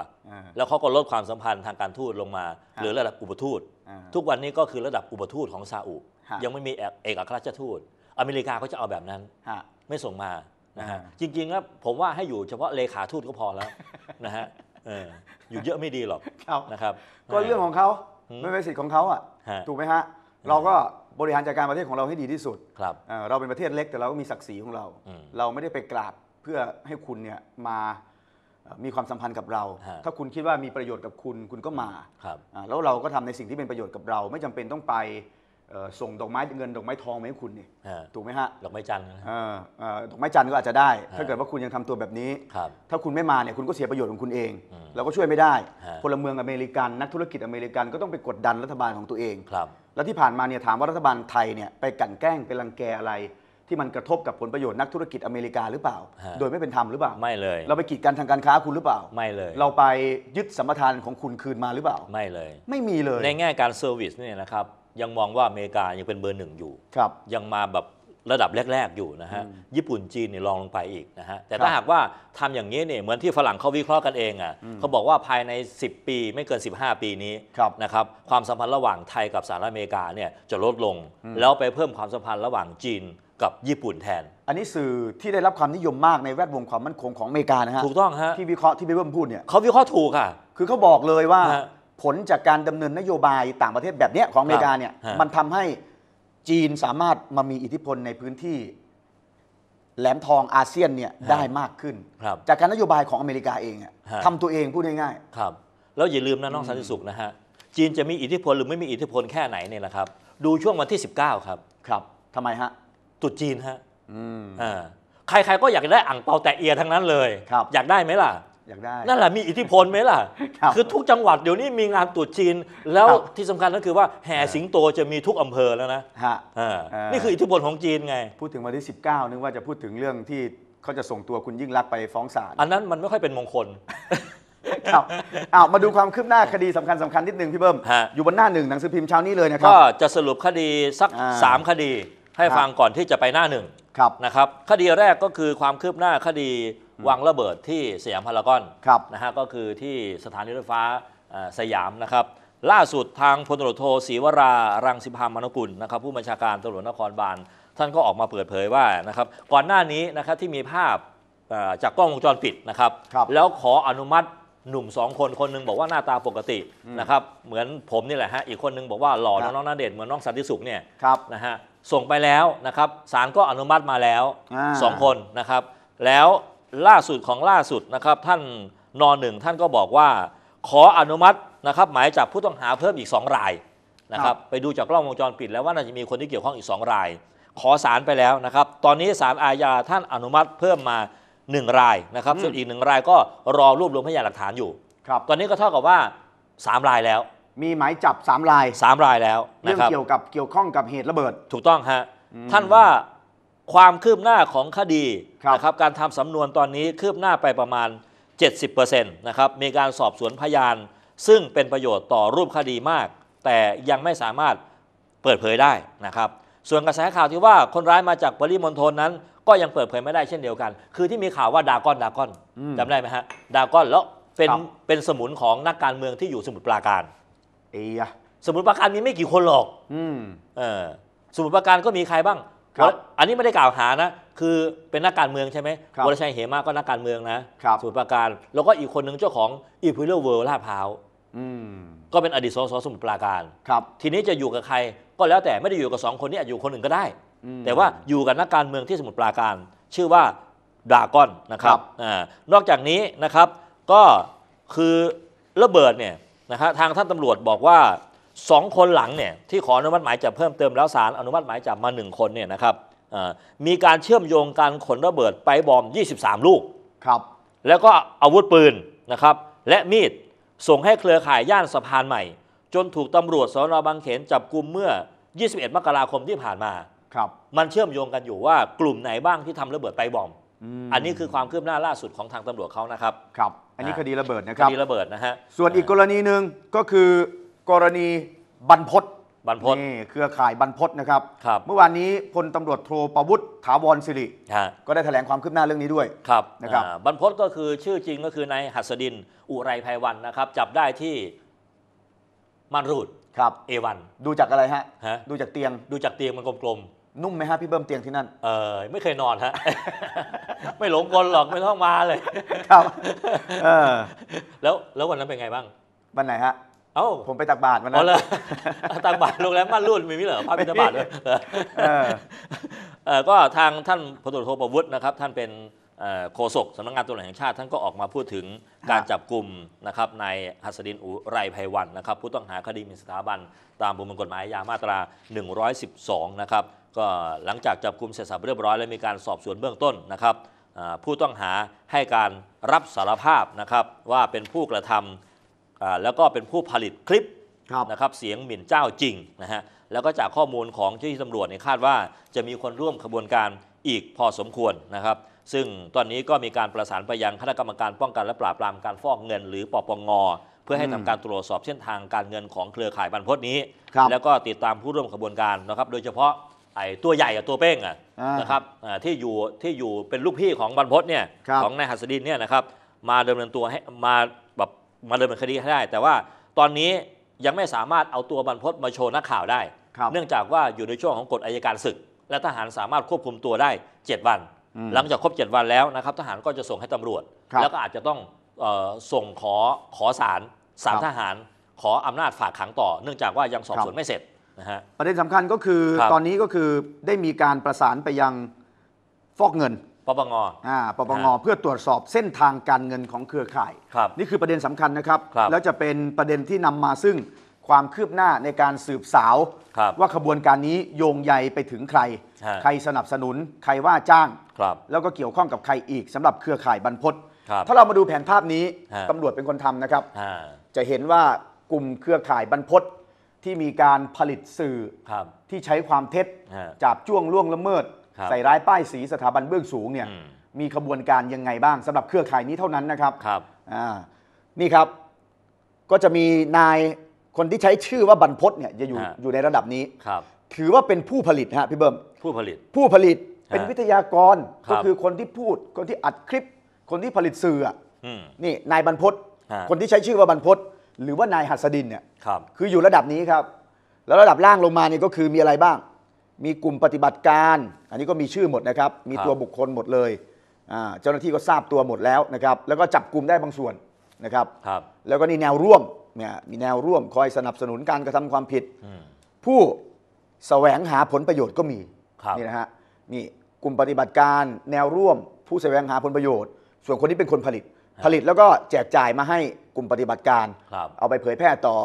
แล้วเขาก็ลดความสัมพันธ์ทางการทูตลงมาหรือระดับอุปทูต ทุกวันนี้ก็คือระดับอุปทูตของซาอุยังไม่มีเอกอัครราชทูตอเมริกาก็จะเอาแบบนั้นไม่ส่งมานะฮะจริงๆแล้วผมว่าให้อยู่เฉพาะเลขาทูตก็พอแล้วนะฮะอยู่เยอะไม่ดีหรอกนะครับ ก็เรื่องของเขาไม่เป็นสิทธิ์ของเขาอ่ะถูกไหมฮะเราก็บริหารจัดการประเทศของเราให้ดีที่สุดครับเราเป็นประเทศเล็กแต่เราก็มีศักดิ์ศรีของเรา เราไม่ได้ไปกราบเพื่อให้คุณเนี่ยมามีความสัมพันธ์กับเรา ถ้าคุณคิดว่ามีประโยชน์กับคุณ คุณก็มาแล้วเราก็ทำในสิ่งที่เป็นประโยชน์กับเรา ไม่จำเป็นต้องไปส่งดอกไม้เงินดอกไม้ทองมาให้คุณนี่ ถูกไหมฮะ ดอกไม้จันทร์ดอกไม้จันทร์ก็อาจจะได้ ถ้าเกิดว่าคุณยังทำตัวแบบนี้ ถ้าคุณไม่มาเนี่ย คุณก็เสียประโยชน์ของคุณเอง เราก็ช่วยไม่ได้พลเมืองอเมริกัน นักธุรกิจอเมริกันก็ต้องไปกดดันรัฐบาลของตัวเอง แล้วที่ผ่านมาเนี่ยถามว่ารัฐบาลไทยเนี่ยไปกั่นแกล้งไปรังแกอะไรที่มันกระทบกับผลประโยชน์นักธุรกิจอเมริกาหรือเปล่า โดยไม่เป็นธรรมหรือเปล่าไม่เลย เราไปกีดกันทางการค้าคุณหรือเปล่า ไม่เลย เราไปยึดสัมปทานของคุณคืนมาหรือเปล่า ไม่เลย ไม่มีเลย ในแง่การเซอร์วิสเนี่ยนะครับ ยังมองว่าอเมริกายังเป็นเบอร์หนึ่งอยู่ ครับ ยังมาแบบระดับแรก ๆอยู่นะฮะ ญี่ปุ่นจีนเนี่ยรองลงไปอีกนะฮะ แต่ถ้าหากว่าทำอย่างนี้เนี่ย เหมือนที่ฝรั่งเขาวิเคราะห์กันเองอ่ะเขาบอกว่าภายใน 10 ปีไม่เกิน 15 ปีนี้นะครับ ความสัมพันธ์ระหว่างไทยกับสหรัฐอเมริกาเนี่ยจะลดลงแล้วไปเพิ่มความสัมพันธ์ระหว่างจีนกับญี่ปุ่นแทน อันนี้สื่อที่ได้รับความนิยมมากในแวดวงความมั่นคงของอเมริกานะฮะ ถูกต้องฮะ ที่วิเคราะห์ที่พี่เบิ้มพูดเนี่ยเขาวิเคราะห์ถูกค่ะ คือเขาบอกเลยว่าผลจากการดำเนินนโยบายต่างประเทศแบบเนี้ยของอเมริกาเนี่ย มันทำให้จีนสามารถมามีอิทธิพลในพื้นที่แหลมทองอาเซียนเนี่ยได้มากขึ้น จากการนโยบายของอเมริกาเองอะาทำตัวเองพูดง่ายครับ แล้วอย่าลืมนะน้องสันติสุขนะฮะ จีนจะมีอิทธิพลหรือไม่มีอิทธิพลแค่ไหนเนี่ยนะครับ ดูช่วงวันที่ 19 ครับ ครับทำไมฮะตุจีนฮะอ่า ใคร ๆ ก็อยากได้อ่างเปาแต่เอียทั้งนั้นเลยครับ อยากได้ไหมล่ะ อยากได้ นั่นแหละมีอิทธิพลไหมล่ะครับอทุกจังหวัดเดี๋ยวนี้มีงานตรุจีน แล้วที่สำคัญก็คือว่าแห่สิงโต จะมีทุกอำเภอแล้วนะ ฮะอ่านี่คืออิทธิพลของจีนไง พูดถึงวันที่ 19 นึกว่าจะพูดถึงเรื่องที่เขาจะส่งตัวคุณยิ่งรักไปฟ้องศาล อันนั้นมันไม่ค่อยเป็นมงคล ครับ อ้าว มาดูความคืบหน้าคดีสำคัญสำคัญนิดนึงพี่เบิ้มฮะอยู่บนหน้าหนึ่งหนังสือพิมพ์เช้านี้เลยนะครัก็จะสรุปคดีสัก 3 คดีให้ฟังก่อนที่จะไปหน้าหนึ่งนะครับ คดีแรกก็คือความคืบหน้าคดีวางระเบิดที่สยามพารากอนนะฮะก็คือที่สถานีรถไฟฟ้าสยามนะครับ ล่าสุดทางพลตรโทศีวรารังสิพามานกุลนะครับผู้บัญชาการตำรวจนครบาลท่านก็ออกมาเปิดเผยว่านะครับ ก่อนหน้านี้นะครับที่มีภาพจากกล้องวงจรปิดนะครับรบแล้วขออนุมัติหนุ่มสองคนคนนึงบอกว่าหน้าตาปกตินะครับ เหมือนผมนี่แหละฮะอีกคนนึงบอกว่าหล่อน้องน้องนาเด่น เหมือนน้องสันติสุขเนี่ยนะฮะส่งไปแล้วนะครับศาลก็อนุมัติมาแล้วสองคนนะครับ แล้วล่าสุดของล่าสุดนะครับท่านนอหนึ่งท่านก็บอกว่า ขออนุมัตินะครับหมายจับผู้ต้องหาเพิ่มอีก2รายนะครับไปดูจากกล้องวงจรปิดแล้วว่าน่าจะมีคนที่เกี่ยวข้องอีก 2 ราย ขอสารไปแล้วนะครับ ตอนนี้สารอาญาท่านอนุมัติเพิ่มมา 1 รายนะครับส่วนอีกหนึ่งรายก็รอรวบรวมพยานหลักฐานอยู่ครับตอนนี้ก็เท่ากับว่า 3 รายแล้วมีหมายจับ3รายสามรายแล้วเรื่องเกี่ยวกับเกี่ยวข้องกับเหตุระเบิดถูกต้องฮะ ท่านว่าความคืบหน้าของคดีครับนะครับการทำสำนวนตอนนี้คืบหน้าไปประมาณ 70%นะครับมีการสอบสวนพยาน ซึ่งเป็นประโยชน์ต่อรูปคดีมาก แต่ยังไม่สามารถเปิดเผยได้นะครับส่วนกระแสข่าวที่ว่าคนร้ายมาจากปริมณฑลนั้นก็ยังเปิดเผยไม่ได้เช่นเดียวกัน คือที่มีข่าวว่าดากอนดากอนจำได้ไหมฮะดากอนแล้วเป็นเป็นสมุนของนักการเมืองที่อยู่สมุทรปราการเอ้ยสมุทรปราการมีไม่กี่คนหรอกอืมเออสมุทรปราการก็มีใครบ้างครับอันนี้ไม่ได้กล่าวหานะ คือเป็นนักการเมืองใช่ไหมวรชัยเหมาก็นักการเมืองนะครับสมุทรปราการแล้วก็อีกคนหนึ่งเจ้าของอีพิเลเวิร์ลาดพร้าวอืมก็เป็นอดีตสสสมุทรปราการครับ ทีนี้จะอยู่กับใคร ก็แล้วแต่ไม่ได้อยู่กับสองคนนี้อาจอยู่คนอื่นก็ได้ แต่ว่าอยู่กับนักการเมืองที่สมุทรปราการ ชื่อว่าดากอนนะครับรบอนอกจากนี้นะครับก็คือระเบิดเนี่ยนะฮะทางท่านตำรวจบอกว่าสองคนหลังเนี่ยที่ขออนุมัติหมายจับเพิ่มเติมแล้วสารอนุมัติหมายจับมา1คนเนี่ยนะครับมีการเชื่อมโยงการขนระเบิดไปบอม23 ลูกครับแล้วก็อาวุธปืนนะครับและมีดส่งให้เครือข่ายย่านสะพานใหม่ จนถูกตำรวจสนบางเขนจับกลุ่มเมื่อ 21 มกราคมที่ผ่านมาครับมันเชื่อมโยงกันอยู่ว่ากลุ่มไหนบ้างที่ทำระเบิดไปบอมอันนี้คือความคืบหน้าล่าสุดของทางตำรวจเขานะครับครับ อันนี้คดีระเบิดนะครับคดีระเบิดนะฮะส่วนอีกกรณีหนึ่งก็คือกรณีบรรพศบรรพศนี่เครือข่ายบรรพศนะครับครับเมื่อวานนี้พลตำรวจโทประวุฒิถาวรสิริก็ได้แถลงความคืบหน้าเรื่องนี้ด้วยครับนะครับบรรพศก็คือชื่อจริงก็คือนายหัสดินอุไรภัยวันนะครับจับได้ที่มันรูดครับเอวันดูจากอะไรฮะฮะดูจากเตียงดูจากเตียงมันกลมนุ่มไหมฮะพี่เบิ้มเตียงที่นั่น เออไม่เคยนอนฮะ ไม่หลงกลหรอก ไม่ต้องมาเลย ครับ เออแล้วแล้ววันนั้นเป็นไงบ้างวันไหนฮะเอ้าผมไปตักบาทวันนั้อ๋อนเลยตักบาทโรงแรมม้านร่นมีมิเหรอภาปติกบาทเลยเออเออก็ทางท่านพลตรวโทประวุฒินะครับท่านเป็นโฆษกสำนักงานตำรวจแห่งชาติ ท่านก็ออกมาพูดถึงการจับกลุ่มนะครับนายหัสดินอุไรภัยวันนะครับผู้ต้องหาคดีมินสถาบันตามบุมวกฎหมายยามาตรา112 นะครับก็หลังจากจับกลุ่มเสร็จสับเรียบร้อย แล้วมีการสอบสวนเบื้องต้นนะครับผู้ต้องหาให้การรับสารภาพนะครับว่าเป็นผู้กระทำแล้วก็เป็นผู้ผลิตคลิปนะครับเสียงหมิ่นเจ้าจริงนะฮะแล้วก็จากข้อมูลของเจ้าหน้าที่ตำรวจเนี่ยคาดว่าจะมีคนร่วมขบวนการอีกพอสมควรนะครับ ซึ่งตอนนี้ก็มีการประสานไปยังคณะกรรมการป้องกันและปราบปรามการฟอกเงิน หรือปปงเพื่อให้ทำการตรวจสอบเส้นทางการเงินของเครือข่ายบันพตนี้ แล้วก็ติดตามผู้ร่วมขบวนการนะครับ โดยเฉพาะไอ้ตัวใหญ่กับตัวเป้งอ่ะนะครับที่อยู่ที่อยู่เป็นลูกพี่ของบรรพศเนี่ยของนายหัสดินเนี่ยนะครับมาดำเนินตัวให้มาแบบมาดำเนินคดีให้ได้ แต่ว่าตอนนี้ยังไม่สามารถเอาตัวบรรพศมาโชว์นักข่าวได้ เนื่องจากว่าอยู่ในช่วงของกฎอายการศึก และทหารสามารถควบคุมตัวได้ 7 วัน หลังจากครบ 7 วันแล้วนะครับทหารก็จะส่งให้ตำรวจรแล้วก็อาจจะต้องออส่งขอขอสารสารทหารขออำนาจฝากขังต่อ เนื่องจากว่ายังสอบสวนไม่เสร็จะฮะประเด็นสำคัญก็คือคตอนนี้ก็คือได้มีการประสานไปยังฟอกเงินปปงอ่าปปงเพื่อตรวจสอบเส้นทางการเงินของเครือข่ายครับนี่คือประเด็นสำคัญนะครับครับแล้วจะเป็นประเด็นที่นำมาซึ่งความคืบหน้าในการสืบสาวครับว่าขบวนการนี้โยงใยไปถึงใคร ใครสนับสนุนใครว่าจ้างครับแล้วก็เกี่ยวข้องกับใครอีกสำหรับเครือข่ายบรรพศครับถ้าเรามาดูแผนภาพนี้ตํตำรวจเป็นคนทำนะครับอ่าจะเห็นว่ากลุ่มเครือข่ายบรรพศที่มีการผลิตสื่อที่ใช้ความเท็จจับจ้วง ล่วงละเมิด ใส่ร้ายป้ายสีสถาบันเบื้องสูงเนี่ยมีขบวนการยังไงบ้างสำหรับเครือข่ายนี้เท่านั้นนะครับครับนี่ครับก็จะมีนายคนที่ใช้ชื่อว่าบรรพศเนี่ยจะอยู่อยู่ในระดับนี้ครับถือว่าเป็นผู้ผลิตฮะพี่เบิ้มผู้ผลิตผู้ผลิตเป็นวิทยากรก็คือคนที่พูด คนที่อัดคลิป คนที่ผลิตสื่ออะนี่นายบรรพศคนที่ใช้ชื่อว่าบรรพศหรือว่านายหัสดินเนี่ยครับคืออยู่ระดับนี้ครับ แล้วระดับล่างลงมานี่ก็คือมีอะไรบ้าง มีกลุ่มปฏิบัติการ อันนี้ก็มีชื่อหมดนะครับ มีตัวบุคคลหมดเลย เจ้าหน้าที่ก็ทราบตัวหมดแล้วนะครับ แล้วก็จับกลุ่มได้บางส่วนนะครับครับแล้วก็นี่แนวร่วมเนี่ย มีแนวร่วมคอยสนับสนุนการกระทำความผิด ผู้แสวงหาผลประโยชน์ก็มี นี่นะฮะนี่กลุ่มปฏิบัติการแนวร่วม ผู้แสวงหาผลประโยชน์ ส่วนคนที่เป็นคนผลิตผลิตแล้วก็แจกจ่ายมาให้กลุ่มปฏิบัติการ เอาไปเผยแพร่ต่อ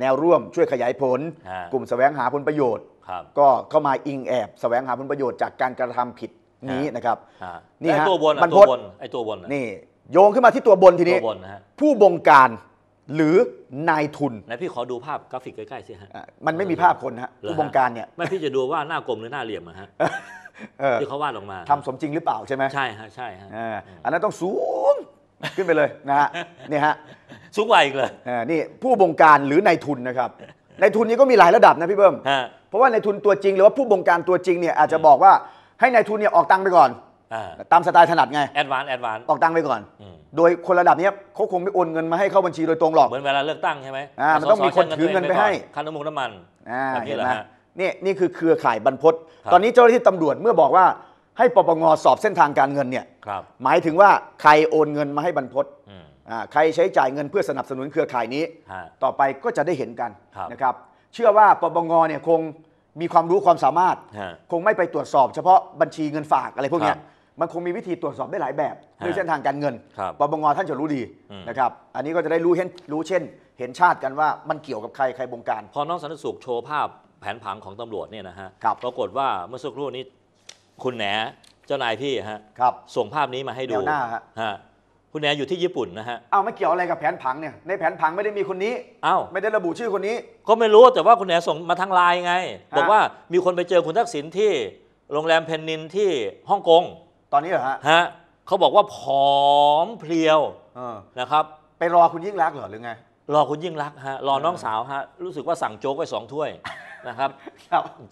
แนวร่วมช่วยขยายผล กลุ่มแสวงหาผลประโยชน์ก็เข้ามาอิงแอบแสวงหาผลประโยชน์ จากการกระทำผิดนี้นะครับ นี่ฮะตัวบนมันพดไอ้ตัวบนนี่โยงขึ้นมาที่ตัวบนทีนี้ ผู้บงการหรือนายทุนนะพี่ขอดูภาพกราฟิกใกล้ๆสิฮะ มันไม่มีภาพคนฮะผู้บงการเนี่ยไม่พี่จะดูว่าหน้ากลมหรือหน้าเหลี่ยมอะฮะที่เขาวาดออกมาทำสมจริงหรือเปล่าใช่ไหมใช่ฮะใช่ฮะอันนั้นต้องสูงขึ้นไปเลยนะฮะนี่ฮะสูงกว่าอีกเลยอ่านี่ผู้บงการหรือนายทุนนะครับนายทุนนี้ก็มีหลายระดับนะพี่เบิ้มเพราะว่านายทุนตัวจริงหรือว่าผู้บงการตัวจริงเนี่ยอาจจะบอกว่าให้นายทุนเนี่ยออกตังค์ไปก่อนอตามสไตล์ถนัดไงแอดวานแอดวานออกตังค์ไปก่อนอโดยคนระดับนี้เขาคงไม่โอนเงินมาให้เข้าบัญชีโดยตรงหรอกเหมือนเวลาเลือกตั้งใช่ไหมอ่ามันต้องมีคนถือเงินไปให้ค่าน้ำมันน้ำมันอ่านี่เห็นไหมะนี่นี่คือเครือข่ายบรรพตตอนนี้เจ้าหน้าที่ตำรวจเมื่อบอกว่าให้ปปงสอบเส้นทางการเงินเนี่ยหมายถึงว่าใครโอนเงินมาให้บรรพศใครใช้จ่ายเงินเพื่อสนับสนุนเครือข่ายนี้ ต่อไปก็จะได้เห็นกันนะครับ เชื่อว่าปปงเนี่ยคงมีความรู้ความสามารถ คงไม่ไปตรวจสอบเฉพาะบัญชีเงินฝากอะไรพวกนี้มันคงมีวิธีตรวจสอบได้หลายแบบด้วยเส้นทางการเงิน ปปงท่านจะรู้ดีนะครับ อันนี้ก็จะได้รู้เห็นรู้เช่น เห็นชาติกันว่ามันเกี่ยวกับใครใครบงการ พอน้องสันติสุขโชว์ภาพแผนผังของตำรวจเนี่ยนะฮะ ปรากฏว่าเมื่อสักครู่นี้คุณแหนเจ้านายพี่ฮะครับส่งภาพนี้มาให้ดูแยวหน้าฮะคุณแหนอยู่ที่ญี่ปุ่นนะฮะเอาไม่เกี่ยวอะไรกับแผนผังเนี่ย ในแผนผังไม่ได้มีคนนี้อ้าวไม่ได้ระบุชื่อคนนี้ก็ไม่รู้แต่ว่าคุณแหนส่งมาทางไลน์ไง บอกว่ามีคนไปเจอคุณทักษิณที่โรงแรมเพนนินที่ฮ่องกงตอนนี้เหรอฮะฮะเขาบอกว่าผอมเพรียวนะครับไปรอคุณยิ่งรักเหรอหรือไงรอคุณยิ่งรักฮะรอน้องสาวฮะรู้สึกว่าสั่งโจ๊กไว้สองถ้วยนะครับ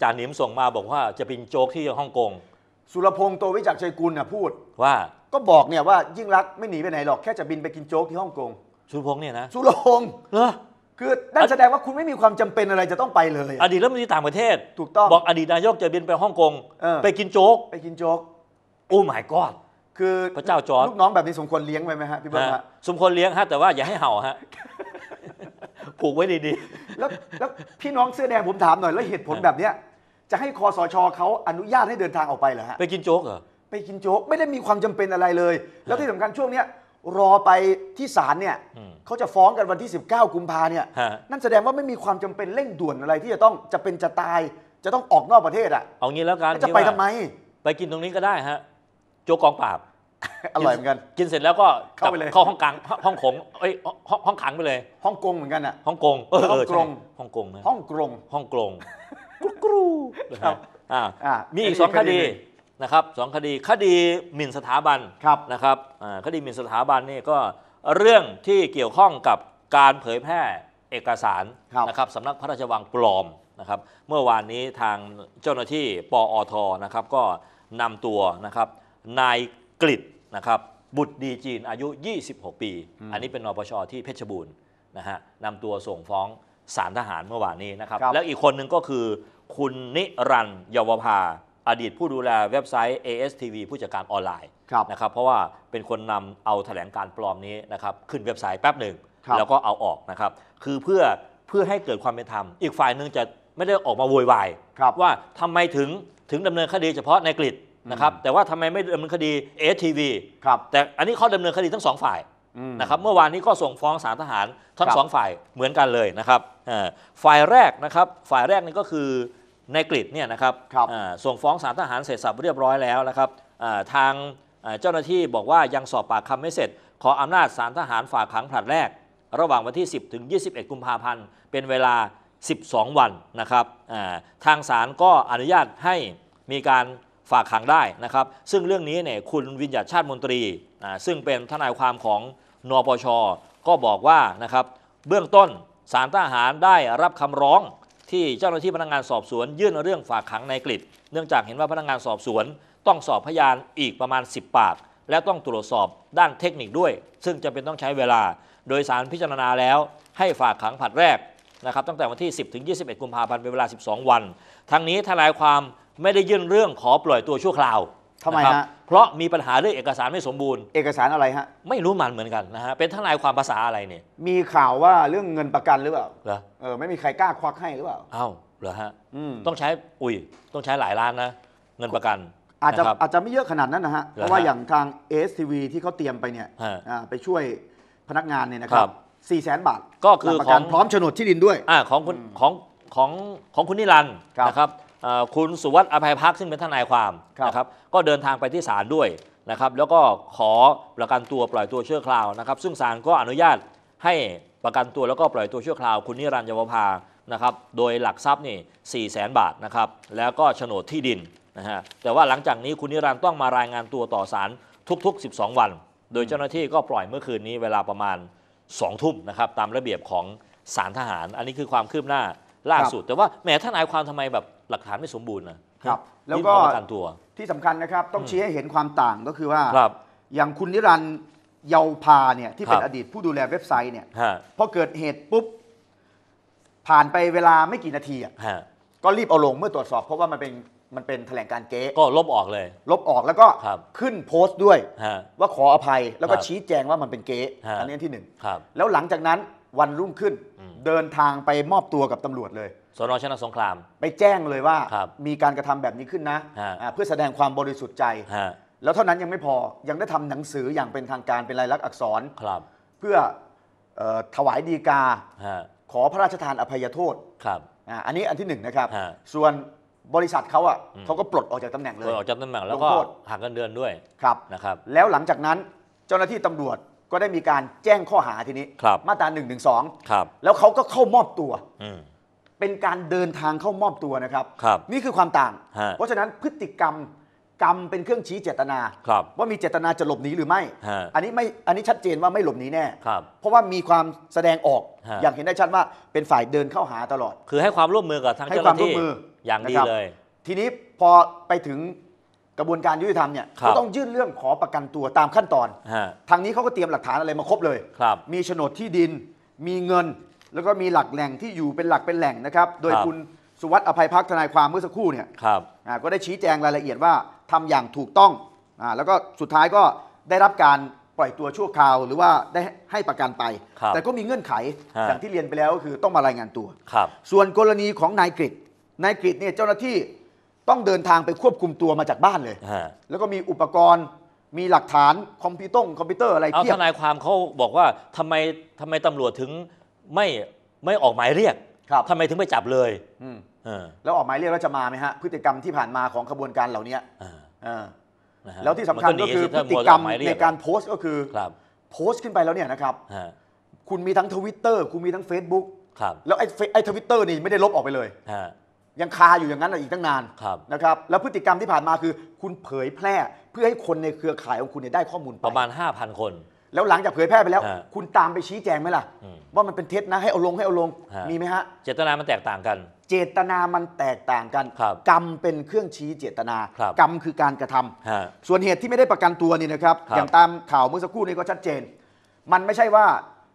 จาหนิมส่งมาบอกว่าจะเป็นโจ๊กที่ฮ่องกงสุรพงษ์โตวิจักชัยกุลน่ะพูดว่า ก็บอกเนี่ยว่ายิ่งรักไม่หนีไปไหนหรอกแค่จะบินไปกินโจ๊กที่ฮ่องกงสุรพงษ์เนี่ยนะสุรพงษ์เหรอคือนั่นอแสดงว่าคุณไม่มีความจำเป็นอะไรจะต้องไปเลย อดีตแล้วมันทีีต่างประเทศถูกต้องบอก อดีตนายกจะบินไปฮ่องกงไปกินโจ๊กไปกินโจ๊กโอ้หมยก้อนคือพระเจ้าจอร์ลูกน้องแบบนี้สมควรเลี้ยงไหมฮะพี่เบิร์ตฮะสมควรเลี้ยงฮะแต่ว่าอย่าให้เห่าฮะผูกไว้ดีแล้วแล้วพี่น้องเสื้อแดงผมถามหน่อยแล้วเหตุผลแบบเนี้ยจะให้คอสชเขาอนุญาตให้เดินทางออกไปเหรอฮะไปกินโจ๊กเหรอไปกินโจ๊กไม่ได้มีความจำเป็นอะไรเลย แล้วที่สำคัญช่วงเนี้ยรอไปที่ศาลเนี่ยเขาจะฟ้องกันวันที่ 19 กุมภาเนี่ยนั่นแสดงว่าไม่มีความจำเป็นเร่งด่วนอะไรที่จะต้องจะเป็นจะตายจะต้องออกนอกประเทศอ่ะเอางี้แล้วกันจะไปทำไมไปกินตรงนี้ก็ได้ฮะโจ๊กกองปราบอร่อยเหมือนกันกินเสร็จแล้วก็เข้าไปเลยเข้าห้องกลางห้องขงเอ้ยห้องขังไปเลย ห้องกงเหมือนกันอ่ะห้องกงเออห้องกงห้องกงนะห้องกงห้องกงกรุกรูนะครับอ่ามีอีกสองคดีนะครับสองคดีคดีหมิ่นสถาบัน ครับนะครับอ่าคดีหมิ่นสถาบันนี่ก็เรื่องที่เกี่ยวข้องกับการเผยแพร่เอกสารนะครับสำนักพระราชวังปลอมนะครับ เมื่อวานนี้ทางเจ้าหน้าที่ปออทนะครับก็นำตัวนะครับนายกฤตนะครับบุตรดีจีนอายุ 26 ปี อันนี้เป็นนปชที่เพชรบูรณ์นะฮะนำตัวส่งฟ้องสารทหารเมื่อวานนี้นะครับรบแล้วอีกคนหนึ่งก็คือคุณนิรันยวภาอดีต ผู้ดูแลเว็บไซต์ ASTV ผู้จัดการออนไลน์นะครับเพราะว่าเป็นคนนำเอาแถลงการปลอมนี้นะครับขึ้นเว็บไซต์แป๊บหนึ่งแล้วก็เอาออกนะครับ คือเพื่อเพื่อให้เกิดความเป็นธรรมอีกฝ่ายหนึ่งจะไม่ได้ออกมาโวยวายว่าทำไมถึงถึงดำเนินคดีเฉพาะในกฤษนะครับแต่ว่าทำไมไม่ดำเนินคดี ASTV ครับแต่อันนี้เขาดำเนินคดีทั้งสองฝ่ายนะครับเมื่อวานนี้ก็ส่งฟ้องศาลทหารทั้งสองฝ่ายเหมือนกันเลยนะครับฝ่ายแรกนะครับฝ่ายแรกนี่ก็คือในกรีฑเนี่ยนะครับส่งฟ้องศาลทหารเสร็จสับเรียบร้อยแล้วนะครับทางเจ้าหน้าที่บอกว่ายังสอบปากคำไม่เสร็จ ขออำนาจศาลทหารฝากขังผลัดแรก ระหว่างวันที่ 10 ถึง 21 กุมภาพันธ์ เป็นเวลา 12 วันนะครับทางศาลก็อนุญาตให้มีการฝากขังได้นะครับซึ่งเรื่องนี้เนี่ยคุณวิญญาชาติมนตรีซึ่งเป็นทนายความของนปชก็บอกว่านะครับเบื้องต้นสารทหารได้รับคำร้อง ที่เจ้าหน้าที่พนักงานสอบสวนยื่นเรื่องฝากขังในกฤษเนื่องจากเห็นว่าพนักงานสอบสวนต้องสอบพยานอีกประมาณ 10 ปาก และต้องตรวจสอบด้านเทคนิคด้วย ซึ่งจะเป็นต้องใช้เวลา โดยสารพิจารณาแล้วให้ฝากขังผัดแรกนะครับ ตั้งแต่วันที่ 10 ถึง 21กุมภาพันธ์เป็นเวลา12 วัน ทั้งนี้ทนายความไม่ได้ยื่นเรื่องขอปล่อยตัวชั่วคราวทำไมฮะ เพราะมีปัญหาเรื่องเอกสารไม่สมบูรณ์ เอกสารอะไรฮะ ไม่รู้มันเหมือนกันนะฮะ เป็นทนายความภาษาอะไรเนี่ย มีข่าวว่าเรื่องเงินประกันหรือเปล่าเหรอเออ ไม่มีใครกล้าควักให้หรือเปล่าเอ้าเหรอฮะ อืม ต้องใช้ อุ้ย ต้องใช้หลายล้านนะ เงินประกัน อาจจะอาจจะไม่เยอะขนาดนั้นนะฮะ เพราะว่าอย่างทางเอสทีวีีท่เขาเตรียมไปเนี่ย อ่า ไปช่วยพนักงานเนี่ยนะครับสี่แสนบาท ก็คือของพร้อมโฉนดที่ดินด้วย อ่า ของคุณของของของคุณนิรันดร์นะครับคุณสุวัสดิ์อภัยพักซึ่งเป็นทนายความนะครับก็เดินทางไปที่ศาลด้วยนะครับแล้วก็ขอประกันตัวปล่อยตัวเชื่อคราวนะครับ ซึ่งศาลก็อนุญาตให้ประกันตัวแล้วก็ปล่อยตัวเชื่อคราวคุณนิรันดร์ยวภานะครับโดยหลักทรัพย์นี่สี่แสนบาทนะครับแล้วก็โฉนดที่ดินนะฮะแต่ว่าหลังจากนี้คุณนิรันดร์ต้องมารายงานตัวต่อศาลทุก ๆ 12 วัน โดยเจ้าหน้าที่ก็ปล่อยเมื่อคืนนี้เวลาประมาณ2ทุ่มนะครับตามระเบียบของศาลทหาร อันนี้คือความคืบหน้าล่าสุด แต่ว่าแหมท่านายความทำไมแบบหลักฐานไม่สมบูรณ์นะครับ แล้วก็ยื่รกันตัว ที่สำคัญนะครับ ต้องชี้ให้เห็นความต่างก็คือว่า ครับ อย่างคุณนิรันด์เยาวพาเนี่ยที่เป็นอดีต ผู้ดูแลเว็บไซต์เนี่ยพอเกิดเหตุปุ๊บ ผ่านไปเวลาไม่กี่นาทีอ่ะก็รีบเอาลงเมื่อตรวจสอบ เพราะว่ามันเป็นมันเป็นแถลงการ์เก๊ก็ลบออกเลย ลบออกแล้วก็ครับขึ้นโพสต์ด้วย ว่าขออภัยแล้วก็ชี้แจงว่ามันเป็นเก๊อันนี้อที่หนึ่งครับ แล้วหลังจากนั้นวันรุ่งขึ้นเดินทางไปมอบตัวกับตำรวจเลยสนชนะสงคราม ไปแจ้งเลยว่ามีการกระทำแบบนี้ขึ้นนะะเพื่อแสดงความบริสุทธิ์ใจแล้วเท่านั้นยังไม่พอยังได้ทำหนังสืออย่างเป็นทางการเป็นลายลักษณ์อักษรครับ เพื่ออถวายดีกาขอพระราชทานอภัยโทษครับออันนี้อันที่หนึ่งนะครับ ส่วนบริษัทเขาอ่ะเขาก็ปลดออกจากตำแหน่งเลยปลดออกจากตำแหน่งแล้วก็หักเงินเดือนด้วยครับนะครับ แล้วหลังจากนั้นเจ้าหน้าที่ตำรวจก็ได้มีการแจ้งข้อหาทีนี้มาตราหนึ่งงงึสอแล้วเขาก็เข้ามอบตัวอืเป็นการเดินทางเข้ามอบตัวนะครับครับ นี่คือความต่าง เพราะฉะนั้นพฤติกรรมกรรมเป็นเครื่องชี้เจตนาครับว่ามีเจตนาจะหลบหนีหรือไม่ อันนี้ไม่อันนี้ชัดเจนว่าไม่หลบหนีแน่ครับเพราะว่ามีความแสดงออก อย่างเห็นได้ชัดว่าเป็นฝ่ายเดินเข้าหาตลอด คือให้ความร่วมมือกับทาง้เจ้าหความน้าร่วที่มมืออย่างดีเลย ทีนี้พอไปถึงกระบวนการยุติธรรมเนี่ยก็ต้องยื่นเรื่องขอประกันตัวตามขั้นตอน ทางนี้เขาก็เตรียมหลักฐานอะไรมาครบเลยครับมีโฉนดที่ดิน มีเงินแล้วก็มีหลักแหล่งที่อยู่เป็นหลักเป็นแหล่งนะครับ โดยคุณสุวัสดิ์อภัยพักทนายความเมื่อสักครู่เนี่ยครับก็ได้ชี้แจงรายละเอียดว่าทำอย่างถูกต้องอ่าแล้วก็สุดท้ายก็ได้รับการปล่อยตัวชั่วคราวหรือว่าได้ให้ประกันไป แต่ก็มีเงื่อนไข อย่างที่เรียนไปแล้วก็คือต้องมารายงานตัวครับส่วนกรณีของนายกฤตนายกฤตเนี่ยเจ้าหน้าที่ต้องเดินทางไปควบคุมตัวมาจากบ้านเลย แล้วก็มีอุปกรณ์ มีหลักฐานคอมพิวตงคอมพิวเตอร์อะไรเอเียทนายความเขาบอกว่าทำไมทำไมตำรวจถึงไม่ไม่ออกหมายเรียกครับทำไมถึงไม่จับเลย อืมเออ แล้วออกหมายเรียกแล้วจะมาไหมฮะ พฤติกรรมที่ผ่านมาของขบวนการเหล่านี้อ่านะฮะ แล้วที่สำคัญก็คือพฤติกรรมในการโพสต์ก็คือ ครับ โพสต์ขึ้นไปแล้วเนี่ยนะครับ ฮะ คุณมีทั้งทวิตเตอร์คุณมีทั้งเฟซบุ๊กครับ แล้วไอ้ไอ้ทวิตเตอร์นี่ไม่ได้ลบออกไปเลย ฮะ ยังคาอยู่อย่างนั้นอีกตั้งนานครับนะครับ แล้วพฤติกรรมที่ผ่านมาคือ คุณเผยแพร่ เพื่อให้คนในเครือข่ายของคุณได้ข้อมูลไปประมาณ5,000 คน แล้วหลังจากเผยแพร่ไปแล้ว คุณตามไปชี้แจงไหมล่ะว่ามันเป็นเท็จนะให้เอาลงให้เอาลงมีไหมฮะเจตนามันแตกต่างกัน เจตนามันแตกต่างกัน กรรมเป็นเครื่องชี้เจตนา กรรมคือการกระทำาส่วนเหตุที่ไม่ได้ประกันตัวนี่นะครับรบอย่างตามข่าวเมื่อสักครู่นี้ก็ชัดเจน มันไม่ใช่ว่า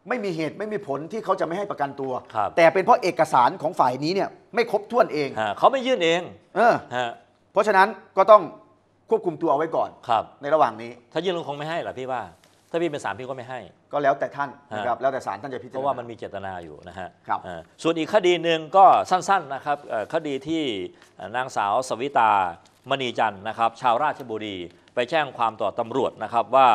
ไม่มีเหตุไม่มีผลที่เขาจะไม่ให้ประกันตัว แต่เป็นเพราะเอกสารของฝ่ายนี้เนี่ยไม่ครบถ้วนเองเขาไม่ยื่นเองเออเพราะฉะนั้นก็ต้องควบคุมตัวเอาไว้ก่อนครับในระหว่างนี้ถ้ายื่นลงคงไม่ให้เหรอพี่ว่าถ้าพี่เป็นสารพี่ก็ไม่ให้ ก็แล้วแต่ท่านนะครับ แล้วแต่ศาลท่านจะพิจารณา เพราะว่ามันมีเจตนาอยู่นะฮะครับส่วนอีกคดีหนึ่งก็สั้นๆนะครับคดีที่นางสาวสวิตา มณีจันทร์นะครับชาวราชบุรีไปแจ้งความต่อตำรวจนะครับว่า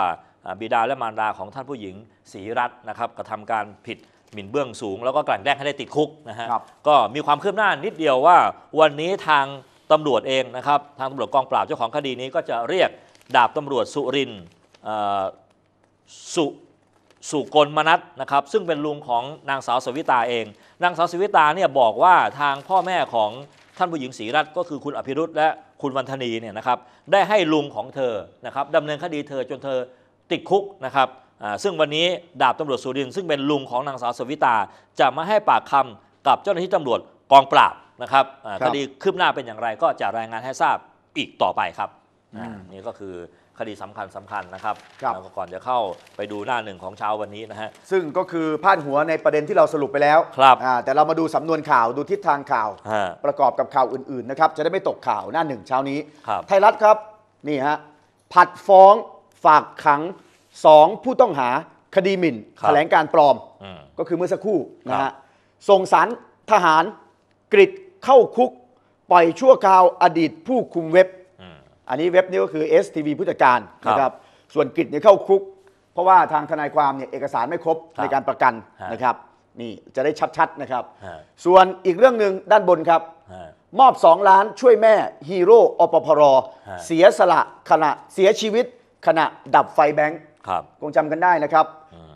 บิดาและมารดาของท่านผู้หญิงศรีรัตน์นะครับกระทำการผิดหมิ่นเบื้องสูง แล้วก็กลั่นแกล้งให้ได้ติดคุกนะฮะ ก็มีความคืบหน้านิดเดียวว่า วันนี้ทางตำรวจเองนะครับ ทางตำรวจกองปราบเจ้าของคดีนี้ก็จะเรียกดาบตำรวจสุรินทร์สุสุกลมนัสนะครับซึ่งเป็นลุงของนางสาวสวิตาเอง นางสาวสวิตาเนี่ยบอกว่าทางพ่อแม่ของท่านผู้หญิงศรีรัตน์ก็คือคุณอภิรุตและคุณวันธนีเนี่ยนะครับได้ให้ลุงของเธอนะครับดำเนินคดีเธอจนเธอติดคุกนะครับซึ่งวันนี้ดาบตำรวจสุรินซึ่งเป็นลุงของนางสาวสวิตาจะมาให้ปากคำกับเจ้าหน้าที่ตำรวจกองปราบนะครับคดีคืบหน้าเป็นอย่างไรก็จะรายงานให้ทราบอีกต่อไปครับนี่ก็คือคดีสำคัญสำคัญนะครับครับก่อนจะเข้าไปดูหน้าหนึ่งของเช้าวันนี้นะฮะ ซึ่งก็คือพาดหัวในประเด็นที่เราสรุปไปแล้วครับแต่เรามาดูสานวนข่าวดูทิศทางข่าว ประกอบกับข่าวอื่นๆนะครับจะได้ไม่ตกข่าวหน้าหนึ่งเช้านี้ ไทยรัฐครับนี่ฮะผัดฟ้องฝากขังสองผู้ต้องหาคดีหมิ่นแถลงการปลอมก็คือเมื่อสักครู่นะฮะส่งสารทหารกริดเข้าคุกปล่อยชั่วคราวอดีตผู้คุมเว็บอันนี้เว็บนี้ก็คือ STV ผู้จัดการครับนะครับ ส่วนกิจเนี่ยเข้าคุก เพราะว่าทางทนายความเนี่ย เอกสารไม่ครบครบในการประกันนะครับ นี่จะได้ชัด ๆ นะครับ ส่วนอีกเรื่องหนึ่งด้านบนครับ มอบ 2 ล้านช่วยแม่ฮีโร่อปพร เสียสละขณะเสียชีวิตขณะดับไฟแบงค์คงจำกันได้นะครับ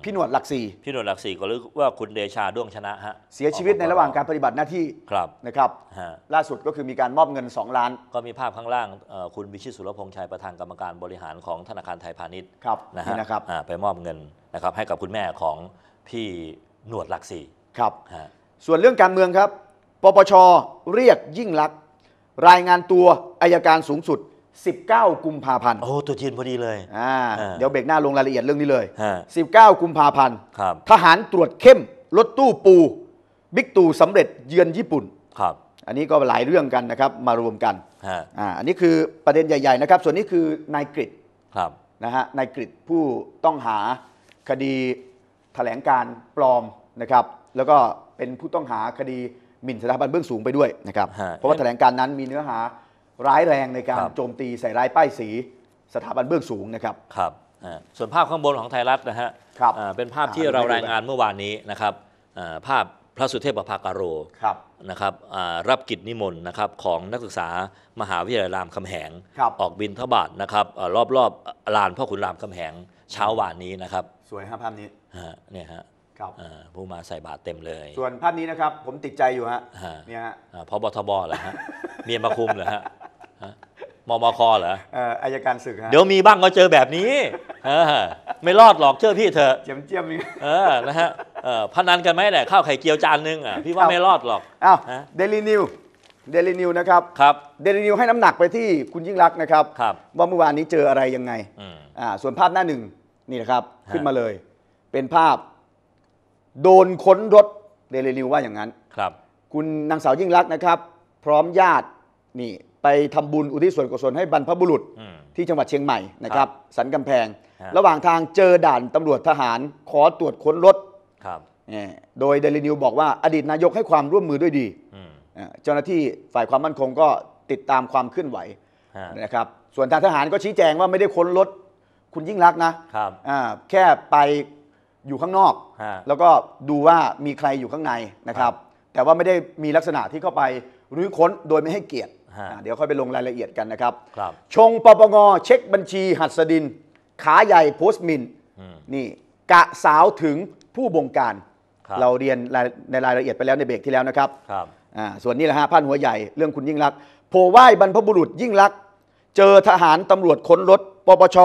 พี่หนวดหลักสี่พี่หนวดหลักสี่ก็เรียกว่าคุณเดชาด้วงชนะฮะ เสียชีวิตในระหว่างการปฏิบัติหน้าที่ครับนะครับ ล่าสุดก็คือมีการมอบเงิน 2 ล้าน ก็มีภาพข้างล่างคุณวิชิตสุรพงษ์ชัยประธานกรรมการบริหารของธนาคารไทยพาณิชย์ครับนะฮะครับไปมอบเงินนะครับให้กับคุณแม่ของพี่หนวดหลักสี่ครับส่วนเรื่องการเมืองครับปปชเรียกยิ่งลักษณ์รายงานตัวอายการสูงสุด19 กุมภาพันธ์โอ้ตัวจีนพอดีเลย อ่า เดี๋ยวเบรกหน้าลงรายละเอียดเรื่องนี้เลย 19 กุมภาพันธ์ทหารตรวจเข้มรถตู้ปู บิ๊กตู่สำเร็จเยือนญี่ปุ่น ครับ อันนี้ก็หลายเรื่องกันนะครับ มารวมกัน อ่า อันนี้คือประเด็นใหญ่ๆนะครับ ส่วนนี้คือนายกริชครับ นะฮะ นายกริชผู้ต้องหาคดีแถลงการปลอมนะครับ แล้วก็เป็นผู้ต้องหาคดีหมิ่นสถาบันเบื้องสูงไปด้วยนะครับ เพราะว่าแถลงการนั้นมีเนื้อหาร้ายแรงในการรโจมตีใส่ร้ายป้ายสีสถาบันเบื้องสูงนะครับครับส่วนภาพข้างบนของไทยรัฐนะฮะครับเป็นภาพที่เรารายงานเมื่อวานนี้นะครับ ภาพพระสุเทพประภาการโรครับนะครับ รับกิจนิมนต์นะครับของนักศึกษามหาวิทยาลัยรามคำแหง ออกบินทบาทนะครับรอบรอบลานพ่อขุนรามคำแหงเช้าวานนี้นะครับสวยฮะภาพนี้เนี่ยฮะครับผู้มาใส่บาตรเต็มเลย ส่วนภาพนี้นะครับผมติดใจอยู่ฮะเนี่ยฮะอบพบทบเหรอฮะเมียมาคุมเหรอฮะมมคเหรออายการศึกฮะเดี๋ยวมีบ้างก็เจอแบบนี้ ไม่รอดหรอกเชื่อพี่เถอะเจียมเจียมอีกนะฮะพนันกันไหมแหละข้าวไข่เจียวจานนึงอ่ะพี่ว่าไม่รอดหรอกอ้าวเดลี่นิวเดลี่นิวนะครับครับเดลี่นิวให้น้ำหนักไปที่คุณยิ่งรักนะครับครับว่าเมื่อวานนี้เจออะไรยังไงอ่าส่วนภาพหน้าหนึ่งนี่นะครับขึ้นมาเลย เป็นภาพโดนค้นรถเดลี่นิวว่าอย่างนั้นครับ คุณนางสาวยิ่งรักนะครับ พร้อมญาตินี่ไปทำบุญอุทิศส่วนกุศลให้บรรพบุรุษที่จังหวัดเชียงใหม่นะครับสันกำแพง ระหว่างทางเจอด่านตำรวจทหารขอตรวจค้นรถโดยเดลินิวบอกว่าอดีตนายกให้ความร่วมมือด้วยดี เจ้าหน้าที่ฝ่ายความมั่นคงก็ติดตามความเคลื่อนไหวนะครับส่วนทางทหารก็ชี้แจงว่าไม่ได้ค้นรถคุณยิ่งรักนะแค่ไปอยู่ข้างนอก แล้วก็ดูว่ามีใครอยู่ข้างในนะครับ แต่ว่าไม่ได้มีลักษณะที่เข้าไปรื้อค้นโดยไม่ให้เกียรติเดี๋ยวค่อยไปลงรายละเอียดกันนะครับครับชงปปงเช็คบัญชีหัสดิน ขาใหญ่โพสต์มินนี่กะสาวถึงผู้บงการรเราเรียนในรายละเอียดไปแล้วในเบรกที่แล้วนะครับครับอ่าส่วนนี้แหละฮะพานหัวใหญ่เรื่องคุณยิ่งรักโผไหว้บรรพบุรุษยิ่งรัก เจอทหารตำรวจค้นรถปปช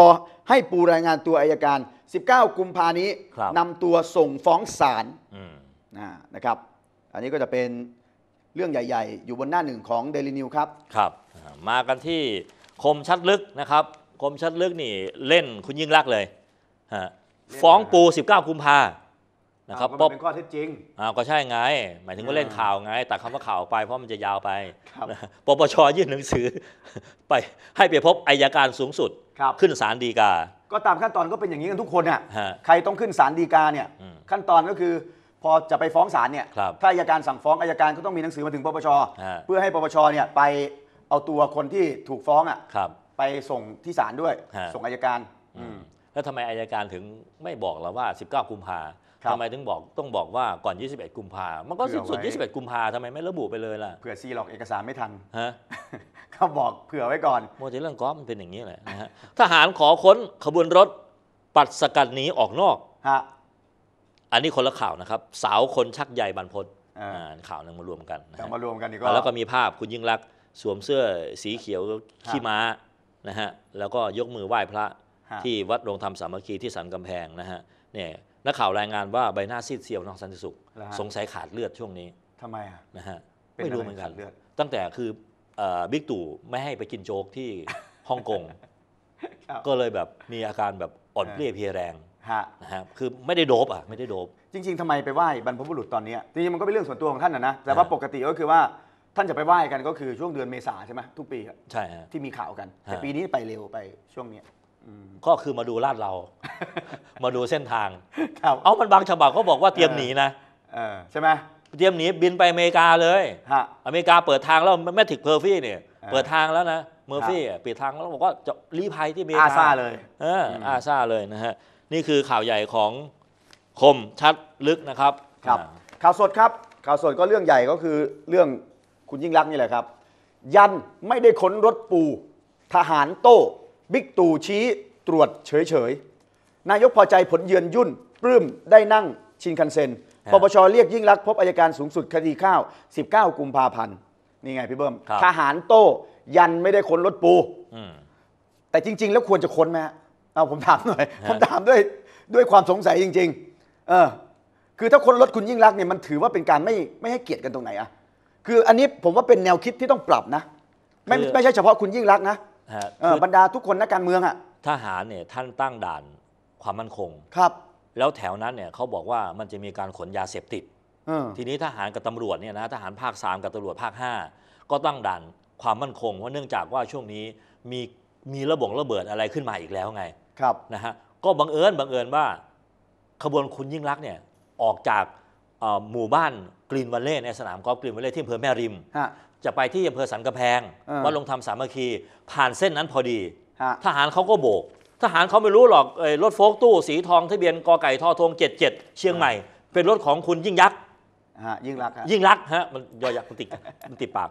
ให้ปูรายงานตัวอายการ 19 กุมภานี้นำตัวส่งฟ้องศาลนะครับ อันนี้ก็จะเป็นเรื่องใหญ่ ๆ อยู่บนหน้าหนึ่งของเดลินิวครับ ครับ มากันที่คมชัดลึกนะครับ คมชัดลึกนี่เล่นคุณยิ่งรักเลยฮะฟ้องปู 19กุมภานะครับเปบเป็นข้อเท็จจริงอ้าวก็ใช่ไง หมายถึงว่าเล่นข่าวไง แต่คำว่าข่าวไปเพราะมันจะยาวไปครับปปชยื่นหนังสือ ไปให้ไปพบอายการสูงสุดครับขึ้นศาลฎีกา ก็ตามขั้นตอนก็เป็นอย่างนี้กันทุกคนอ่ะใครต้องขึ้นศาลฎีกาเนี่ยขั้นตอนก็คือพอจะไปฟ้องศาลเนี่ยครับถ้าอายการสั่งฟ้องอายการก็ต้องมีหนังสือมาถึงปปช เพื่อให้ปปช เนี่ยไปเอาตัวคนที่ถูกฟ้องอ่ะ ครับ ไปส่งที่ศาลด้วย ส่งอายการแล้วทำไมอายการถึงไม่บอกเราว่า 19 กุมภาทำไมถึงบอกต้องบอกว่าก่อน 21 กุมภามันก็สิ้นสุด 21 กุมภาทำไมไม่ระบุไปเลยล่ะ เผื่อซีหลอกเอกสารไม่ทัน ฮะเขาบอกเผื่อไว้ก่อน โมเดลเรื่องก๊อฟมันเป็นอย่างนี้แหละนะฮะทหารขอค้นขบวนรถ ปัดสกัดหนีออกนอกฮะอันนี้คนละข่าวนะครับ สาวคนชักใหญ่บรรพศข่าวหนึงมารวมกันมารวมกันอีกแล้วก็มีภาพคุณยิ่งรักสวมเสื้อสีเขียว ขี้ม้านะฮะแล้วก็ยกมือไหว้พระที่วัดโรงธรรมสามัคคีที่สันกำแพงนะฮะเนี่ยนักข่าวรายงานว่าใบหน้าซีดเซียวนองสันติสุขสงสัยขาดเลือดช่วงนี้ทำไมอ่ะนะฮะไม่รู้เหมือนกันเลือดตั้งแต่คือบิ๊กตู่ไม่ให้ไปกินโจ๊กที่ฮ่องกงก็เลยแบบมีอาการแบบอ่อนเพลียเพลียแรงฮะนะครับคือไม่ได้โดบอ่ะไม่ได้โดบจริงๆทำไมไปไหว้บรรพบุรุษตอนนี้จริงๆมันก็เป็นเรื่องส่วนตัวของท่านนะนะ แต่ว่าปกติก็คือว่าท่านจะไปไหว้กันก็คือช่วงเดือนเมษาใช่ไหมทุกปีอะใช่ฮะที่มีข่าวกัน แต่ปีนี้ไปเร็วไปช่วงเนี้ยก็คือมาดูลาดเรา มาดูเส้นทางครับเอามันบางฉบับก็บอกว่าเตรียมหนีนะใช่ไหมเตรียมหนีบินไปอเมริกาเลยอเมริกาเปิดทางแล้วแมทิกเพอร์ฟี่เนี่ย เปิดทางแล้วนะเมอร์ฟี่ปิดทางแล้วบอกว่าจะรีภัยที่อเมริกาอาซาเลย เออ อาซาเลยนะฮะนี่คือข่าวใหญ่ของคมชัดลึกนะครับ ครับ ข่าวสดครับ ข่าวสดก็เรื่องใหญ่ก็คือเรื่องคุณยิ่งรักนี่แหละครับ ยันไม่ได้ค้นรถปู ทหารโต้ บิ๊กตู่ชี้ตรวจเฉยๆ นายกพอใจผลเยือนยุ่นปลื้มได้นั่งชินคันเซ็นปปชเรียกยิ่งรัก พบอายการสูงสุดคดีข้าว 19 กุมภาพันธ์นี่ไงพี่เบิ้มทหารโต้ยันไม่ได้ค้นรถปูแต่จริง ๆ แล้วควรจะค้นไหมฮะเอาผมถามหน่อยผมถามด้วยด้วยความสงสัยจริงๆเออคือถ้าคนลดคุณยิ่งรักเนี่ยมันถือว่าเป็นการไม่ไม่ให้เกียรติกันตรงไหนอะคืออันนี้ผมว่าเป็นแนวคิดที่ต้องปรับนะ ไม่ไม่ใช่เฉพาะคุณยิ่งรักนะบรรดาทุกคนนักการเมืองอะทหารเนี่ยท่านตั้งด่านความมั่นคงครับ แล้วแถวนั้นเนี่ยเขาบอกว่ามันจะมีการขนยาเสพติดทีนี้ทหารกับตำรวจเนี่ยนะทหารภาค 3กับตำรวจภาค5 ก็ตั้งด่านความมั่นคง เพราะเนื่องจากว่าช่วงนี้มีมีระบบระเบิดอะไรขึ้นมาอีกแล้วไงครับนะฮะก็บังเอิญบังเอิญว่า ขบวนคุณยิ่งรักเนี่ย ออกจากหมู่บ้านกรีนวันเล่ในสนามกอล์ฟกรีนวันเล่ที่อำเภอแม่ริม จะไปที่อำเภอสันกระแพงวัดลงทำสามัคคีผ่านเส้นนั้นพอดีทหารเขาก็โบกทหารเขาไม่รู้หรอกรถโฟกตู้ สีทองทะเบียนกอไก่ทอทงเจ็ดเจ็ดเชียงใหม่เป็นรถของคุณยิ่งยักษ์ยิ่งรักยิ่งรักฮะมันยอยักษ์มันติดมันติดปาก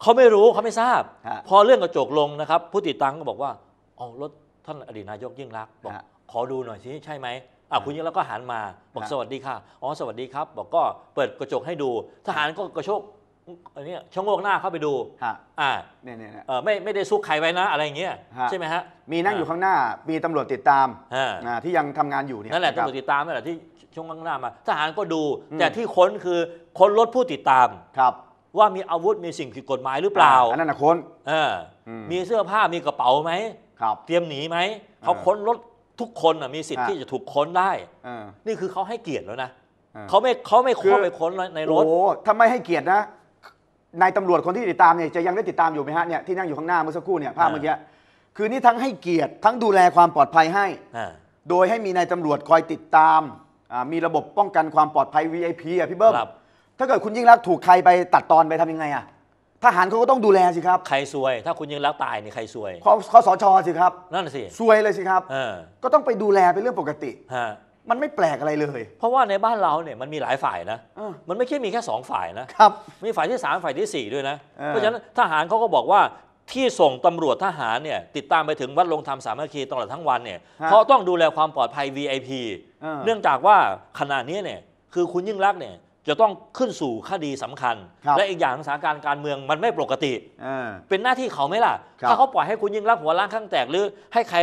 เขาไม่รู้เขาไม่ทราบพอเรื่องกระจกลงนะครับผู้ติดตังก็บอกว่าอ๋อรถท่านอดีตนายกยิ่งรักบอกขอดูหน่อยสิใช่ไหมอ่ะคุณยิ่งรักวก็หันมา บอกสวัสดีค่ะอ๋อสวัสดีครับ บอกก็เปิดกระจกให้ดูทหารก็กระโชกอันนี้ยชงโงกหน้าเข้าไปดูฮะอ่าเนี่ยเนี่ยเนี่ยออไม่ไม่ได้ซุกใครไว้นะอะไรเงี้ยใช่ไหมฮะ มีนั่งอยู่ข้างหน้ามีตำรวจติดตามอ่าที่ยังทำงานอยู่เนี่ยนั่นแหละ ตำรวจติดตามนั่นแหละที่ช่องข้างหน้ามาทหารก็ดู แต่ที่ค้นคือค้นรถผู้ติดตามครับ ว่ามีอาวุธมีสิ่งผิดกฎหมายหรือเปล่าอันนั้นนะค้นเออมีเสื้อผ้ามีกระเป๋าไหมเตรียมหนีไหมเขาค้นรถทุกคนมีสิทธิ์ที่จะถูกค้นได้นี่คือเขาให้เกียรติแล้วนะเขาไม่เขาไม่เข้าไปค้นในรถโอ้ถ้าไม่ให้เกียรตินะนายตำรวจคนที่ติดตามเนี่ยจะยังได้ติดตามอยู่ไหมฮะเนี่ยที่นั่งอยู่ข้างหน้าเมื่อสักครู่เนี่ยภาพเมื่อกี้คือนี่ทั้งให้เกียรติทั้งดูแลความปลอดภัยให้ โดยให้มีนายตำรวจคอยติดตามมีระบบป้องกันความปลอดภัย VIP อ่ะพี่เบิ้มถ้าเกิดคุณยิ่งรักถูกใครไปตัดตอนไปทำยังไงอ่ะทหารเขาก็ต้องดูแลสิครับใครซวย ถ้าคุณยังรักตายนี่ใครซวยขอสชสิครับนั่นสิซวยเลยสิครับอก็ต้องไปดูแลเป็นเรื่องปกติฮะมันไม่แปลกอะไรเลย เพราะว่าในบ้านเราเนี่ยมันมีหลายฝ่ายนะมันไม่ใช่มีแค่สองฝ่ายนะ ครับ มีฝ่ายที่ 3 ฝ่ายทีสี่4 ด้วยนะเเพราะฉะนั้นทหารเขาก็บอกว่าที่ส่งตำรวจทหารเนี่ยติดตามไปถึงวัดลงธรรมสามัคคีตลอดทั้งวันเนี่ยเพราะต้องดูแลความปลอดภัย VIP เเนื่องจากว่าขณะนี้เนี่ยคือคุณยิ่งรักเนี่ยจะต้องขึ้นสู่คดีสำคัญคและอีกอย่างสถานการณ์การเมืองมันไม่ปกติเเป็นหน้าที่เขาไหมล่ะถ้าเขาปล่อยให้คุณยิ่งรัก หัวล้างข้างแตก หรือให้ใคร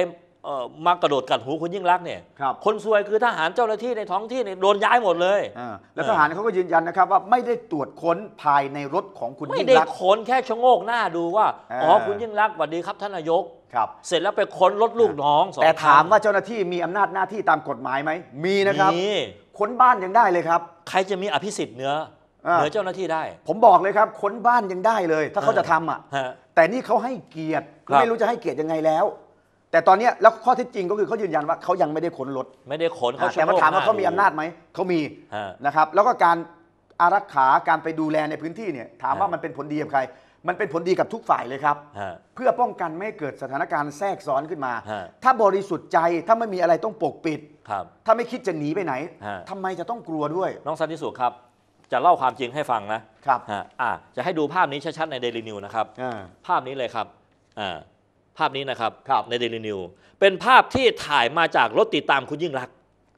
มากระโดดกัดหูคุณยิ่งรักเนี่ยคคนซวยคือทหารเจ้าหน้าที่ในท้องที่เนี่ยโดนย้ายหมดเลยเแล้วทหารเขาก็ยืนยันนะครับว่าไม่ได้ตรวจค้นภายในรถของคุณยิ่งรักรักได้ค้นแค่ชะโงกหน้าดูว่าอ๋อคุณยิ่งรักสวัสดีครับท่านนายกครับ เสร็จแล้วไปค้นรถลูกน้องแต่ถามว่าเจ้าหน้าที่มีอำนาจหน้าที่ตามกฎหมายไหมมีนนะครับมีค้นบ้านยังได้เลยครับ ใครจะมีอภิสิทธิ์เหนือเหนือเจ้าหน้าที่ได้ ผมบอกเลยครับค้นบ้านยังได้เลย ถ้าเขาจะทำอ่ะแต่นี่เขาให้เกียรติไม่รู้จะให้เกียรติยังไงแล้ว แต่ตอนนี้แล้วข้อเท็จจริงก็คือเขายืนยันว่าเขายังไม่ได้ขนรถไม่ได้ขนเขาแต่มาถามว่าเขามีอำนาจไหมเขามีนะครับ แล้วก็การอารักขาการไปดูแลในพื้นที่เนี่ยถามว่ามันเป็นผลดีกับใครมันเป็นผลดีกับทุกฝ่ายเลยครับ เพื่อป้องกันไม่ให้เกิดสถานการณ์แทรกซ้อนขึ้นมา ถ้าบริสุทธิ์ใจถ้าไม่มีอะไรต้องปกปิดครับ ถ้าไม่คิดจะหนีไปไหน ทํทำไมจะต้องกลัวด้วย น้องสันติสุขครับ จะเล่าความจริงให้ฟังนะครับ อ่าจะให้ดูภาพนี้ชัดๆ ในเดลินิวนะครับภาพนี้เลยครับอ่าภาพนี้นะครับครับในเดลินิวเป็นภาพที่ถ่ายมาจากรถติดตามคุณยิ่งรัก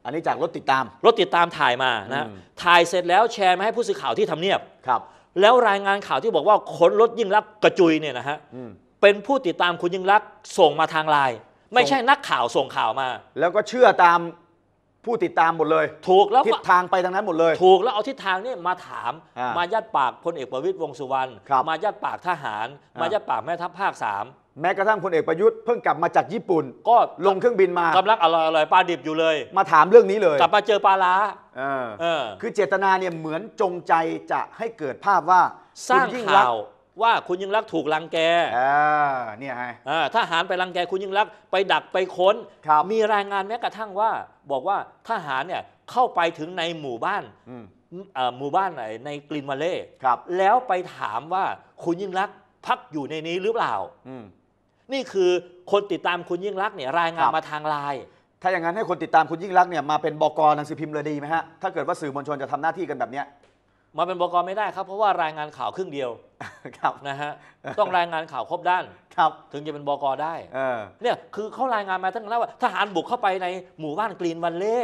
อันนี้จากรถติดตาม รถติดตามถ่ายมานะถ่ายเสร็จแล้วแชร์มาให้ผู้สื่อข่าวที่ทำเนียบครับแล้วรายงานข่าวที่บอกว่าค้นรถยิ่งรักกระจุยเนี่ยนะฮะเป็นผู้ติดตามคุณยิ่งรักส่งมาทางไลน์ไม่ใช่นักข่าวส่งข่าวมา แล้วก็เชื่อตามผู้ติดตามหมดเลย ถูกแล้วทิศทางไปทางนั้นหมดเลย ถูกแล้วเอาทิศทางนี่มาถาม มายัดปากพลเอกประวิตยวงสุวรรณมายัดปากทหาร มายัดปากแม่ทัพภาคสามแม้กระทั่งพลเอกประยุทธ์เพิ่งกลับมาจากญี่ปุ่นก็ลงเครื่องบินมากำลังอร่อยอร่อยปลาดิบอยู่เลย มาถามเรื่องนี้เลยกลับมาเจอปลาล้าเออเออ คือเจตนาเนี่ยเหมือนจงใจจะให้เกิดภาพว่า สร้างคุณยิ่งรักข่าวว่าคุณยิ่งรักถูกรังแกอเนี่ยไงอ้าทหารไปรังแกคุณยิ่งรักไปดักไปค้นคมีรายงานแม้กระทั่งว่า บอกว่าทหารเนี่ยเข้าไปถึงในหมู่บ้านหมู่บ้านไหนในกลินมาเล่แล้วไปถามว่าคุณยิ่งรักพักอยู่ในนี้หรือเปล่า อืนี่คือคนติดตามคุณยิ่งรักเนี่ยรายงานมาทางไลน์ถ้าอย่างนั้นให้คนติดตามคุณยิ่งรักเนี่ยมาเป็นบกหนังสือพิมพ์เลยดีไหมฮะ ถ้าเกิดว่าสื่อมวลชนจะทำหน้าที่กันแบบเนี้ยมาเป็นบก ไม่ได้ครับ เพราะว่ารายงานข่าวครึ่งเดียวครับนะฮะต้องรายงานข่าวครบด้านครับ ถึงจะเป็นบก ได้เนี่ยคือเขารายงานมาทั้งั้่ว่าทหารบุกเข้าไปในหมู่บ้านกรีนวันเล่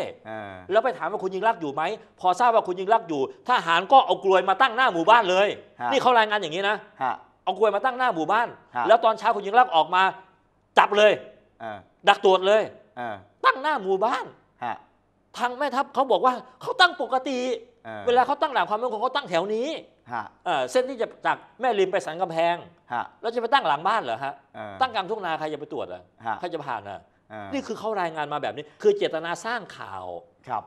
แล้วไปถามว่าคุณยิ่งรักอยู่ไหมพอทราบว่าคุณยิ่งรักอยู่ทหารก็เอากลวยมาตั้งหน้าหมู่บ้านเลย นี่เขารายงานอย่างนี้นะเอากลวยมาตั้งหน้าหมู่บ้าน แล้วตอนเช้าคุณยิงรักออกมา จับเลยอดักตรวจเลยอตั้งหน้าหมู่บ้านทางแม่ทัพเขาบอกว่าเขาตั้งปกติ เวลาเขาตั้งหลังความมั่นคงเขาตั้งแถวนี้เส้นที่จะจากแม่ริมไปสันกำแพงแล้วจะไปตั้งหลังบ้านเหรอฮะตั้งกลางทุ่งนาใครจะไปตรวจอ่ะใครจะผ่านอ่ะนี่คือเขารายงานมาแบบนี้ คือเจตนาสร้างข่าวครับ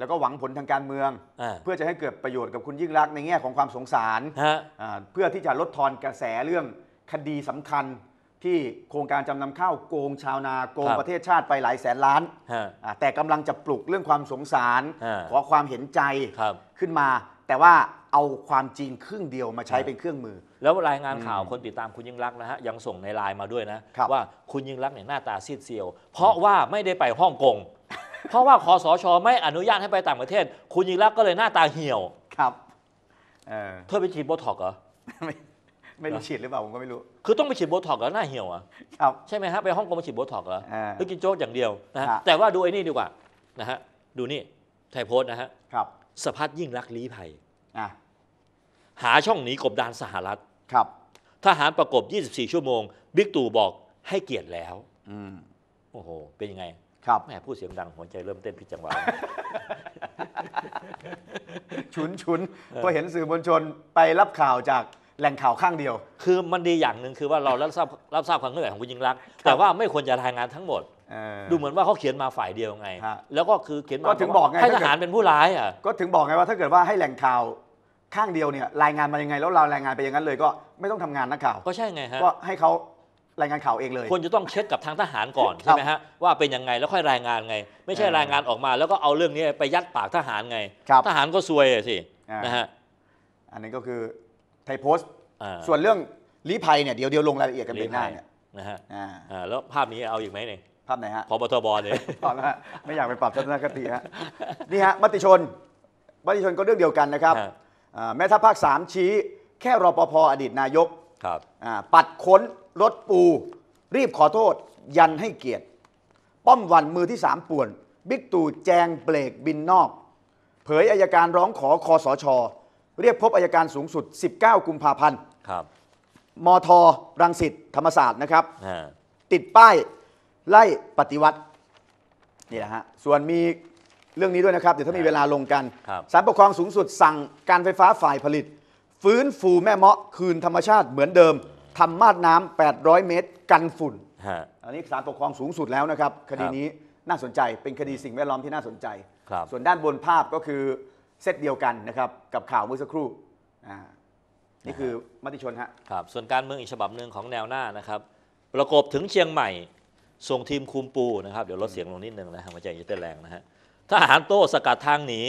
แล้วก็หวังผลทางการเมืองอเพื่อจะให้เกิดประโยชน์กับคุณยิ่งรักในแง่ของความสงสาร เพื่อที่จะลดทอนกระแสเรื่องคดีสำคัญที่โครงการจำนำข้าวโกงชาวนาโกงประเทศชาติไปหลายแสนล้านแต่กำลังจะปลุกเรื่องความสงสารขอความเห็นใจครับขึ้นมา แต่ว่าเอาความจริงครึ่งเดียวมาใช้เป็นเครื่องมือ แล้วรายงานข่าวคนติดตามคุณยิ่งรักนะฮะยังส่งในไลน์มาด้วยนะว่าคุณยิ่งรักเนี่ยหน้าตาซีดเซียว เพราะว่าไม่ได้ไปฮ่องกงเพราะว่าคอสชไม่อนุญาตให้ไปต่างประเทศ คุณยิ่งรักก็เลยหน้าตาเหี่ยวครับเออเธอไปฉีดโบท็อกเหรอไม่ไม่รู้ฉีดหรือเปล่าผมก็ไม่รู้ คือต้องไปฉีดโบท็อกแล้วหน้าเหี่ยวอ่ะครับใช่ไหมฮะไปฮ่องกงไปฉีดโบท็อกเหรออือกินโจ๊กอย่างเดียวนะฮะแต่ว่าดูไอ้นี่ดีกว่านะฮะดูนี่ไทยโพสต์นะฮะครับสะพัดยิ่งรักลี้ภัยอ่ะหาช่องหนีกบดานสหรัฐครับทหารประกบ24ชั่วโมงบิ๊กตู่บอกให้เกียรติแล้วอืมโอ้โห เป็นยังไงครับแม่พูดเสียงดังหัวใจเริ่มเต้นผิดจังหวะฉุนฉุนพอเห็นสื่อมวลชนไปรับข่าวจากแหล่งข่าวข้างเดียว คือมันดีอย่างหนึ่งคือว่าเรารับทราบรับทราบความเคลื่อนไหวของคุณยิ่งรัก แต่ว่าไม่ควรจะรายงานทั้งหมดดูเหมือนว่าเขาเขียนมาฝ่ายเดียวไงฮะแล้วก็คือเขียนมาก็ถึงบอกไงให้ทหารเป็นผู้ร้ายอ่ะก็ถึงบอกไงว่า ถ้าเกิดว่าให้แหล่งข่าวข้างเดียวเนี่ย รายงานมายังไง แล้วเรารายงานไปอย่างนั้นเลย ก็ไม่ต้องทำงานนักข่าว ก็ใช่ไงฮะก็ให้เขารายงานข่าวเองเลยควรจะต้องเช็คกับทางทหารก่อนใช่ไหมฮะว่าเป็นยังไงแล้วค่อยรายงานไง ไม่ใช่รายงานออกมา แล้วก็เอาเรื่องนี้ไปยัดปากทหารไงทหารก็ซวยสินะฮะอันนี้ก็คือไทยโพสต์ส่วนเรื่องลี้ภัยเนี่ยเดี๋ยวเดี๋ยวลงรายละเอียดกันเป็นหน้าเนี่ยนะฮะแล้วภาพนี้เอาอีกไหมเนี่ยภาพไหนฮะพบทบเนี่ยพอแล้วฮะไม่อยากไปปรับทัศนคติฮะนี่ฮะมติชนมติชนก็เรื่องเดียวกันนะครับแม้ถ้าภาคสามชี้ แค่รปภอดีตนายก ปัดค้นรถปูรีบขอโทษ ยันให้เกียรติ ป้อมวันมือที่สามป่วน บิ๊กตู่แจงเบรกบินนอก เผยอายการร้องขอคอสช เรียกพบอายการสูงสุด 19 กุมภาพันธ์ครับมท รังสิตธรรมศาสตร์นะครับติดป้ายไล่ปฏิวัตินี่แหละฮะส่วนมีเรื่องนี้ด้วยนะครับเดี๋ยวถ้ามีเวลาลงกันสารปกครองสูงสุดสั่งการไฟฟ้าฝ่ายผลิต ฟื้นฟูแม่เมาะคืนธรรมชาติเหมือนเดิมทำมาดน้ำ 800 เมตรกันฝุ่น อันนี้ศาลปกครองสูงสุดแล้วนะครับ คดีนี้น่าสนใจเป็นคดีสิ่งแวดล้อมที่น่าสนใจ ส่วนด้านบนภาพก็คือเซตเดียวกันนะครับ กับข่าวเมื่อสักครู่นี่คือมติชนฮะครับ ส่วนการเมืองอีกฉบับหนึ่งของแนวหน้านะครับ ประกบถึงเชียงใหม่ส่งทีมคุมปูนะครับเดี๋ยวลดเสียงลงนิดนึงนะะหัวใจจะเต้นแรงนะฮะ ทหารโต้สกัดทางหนี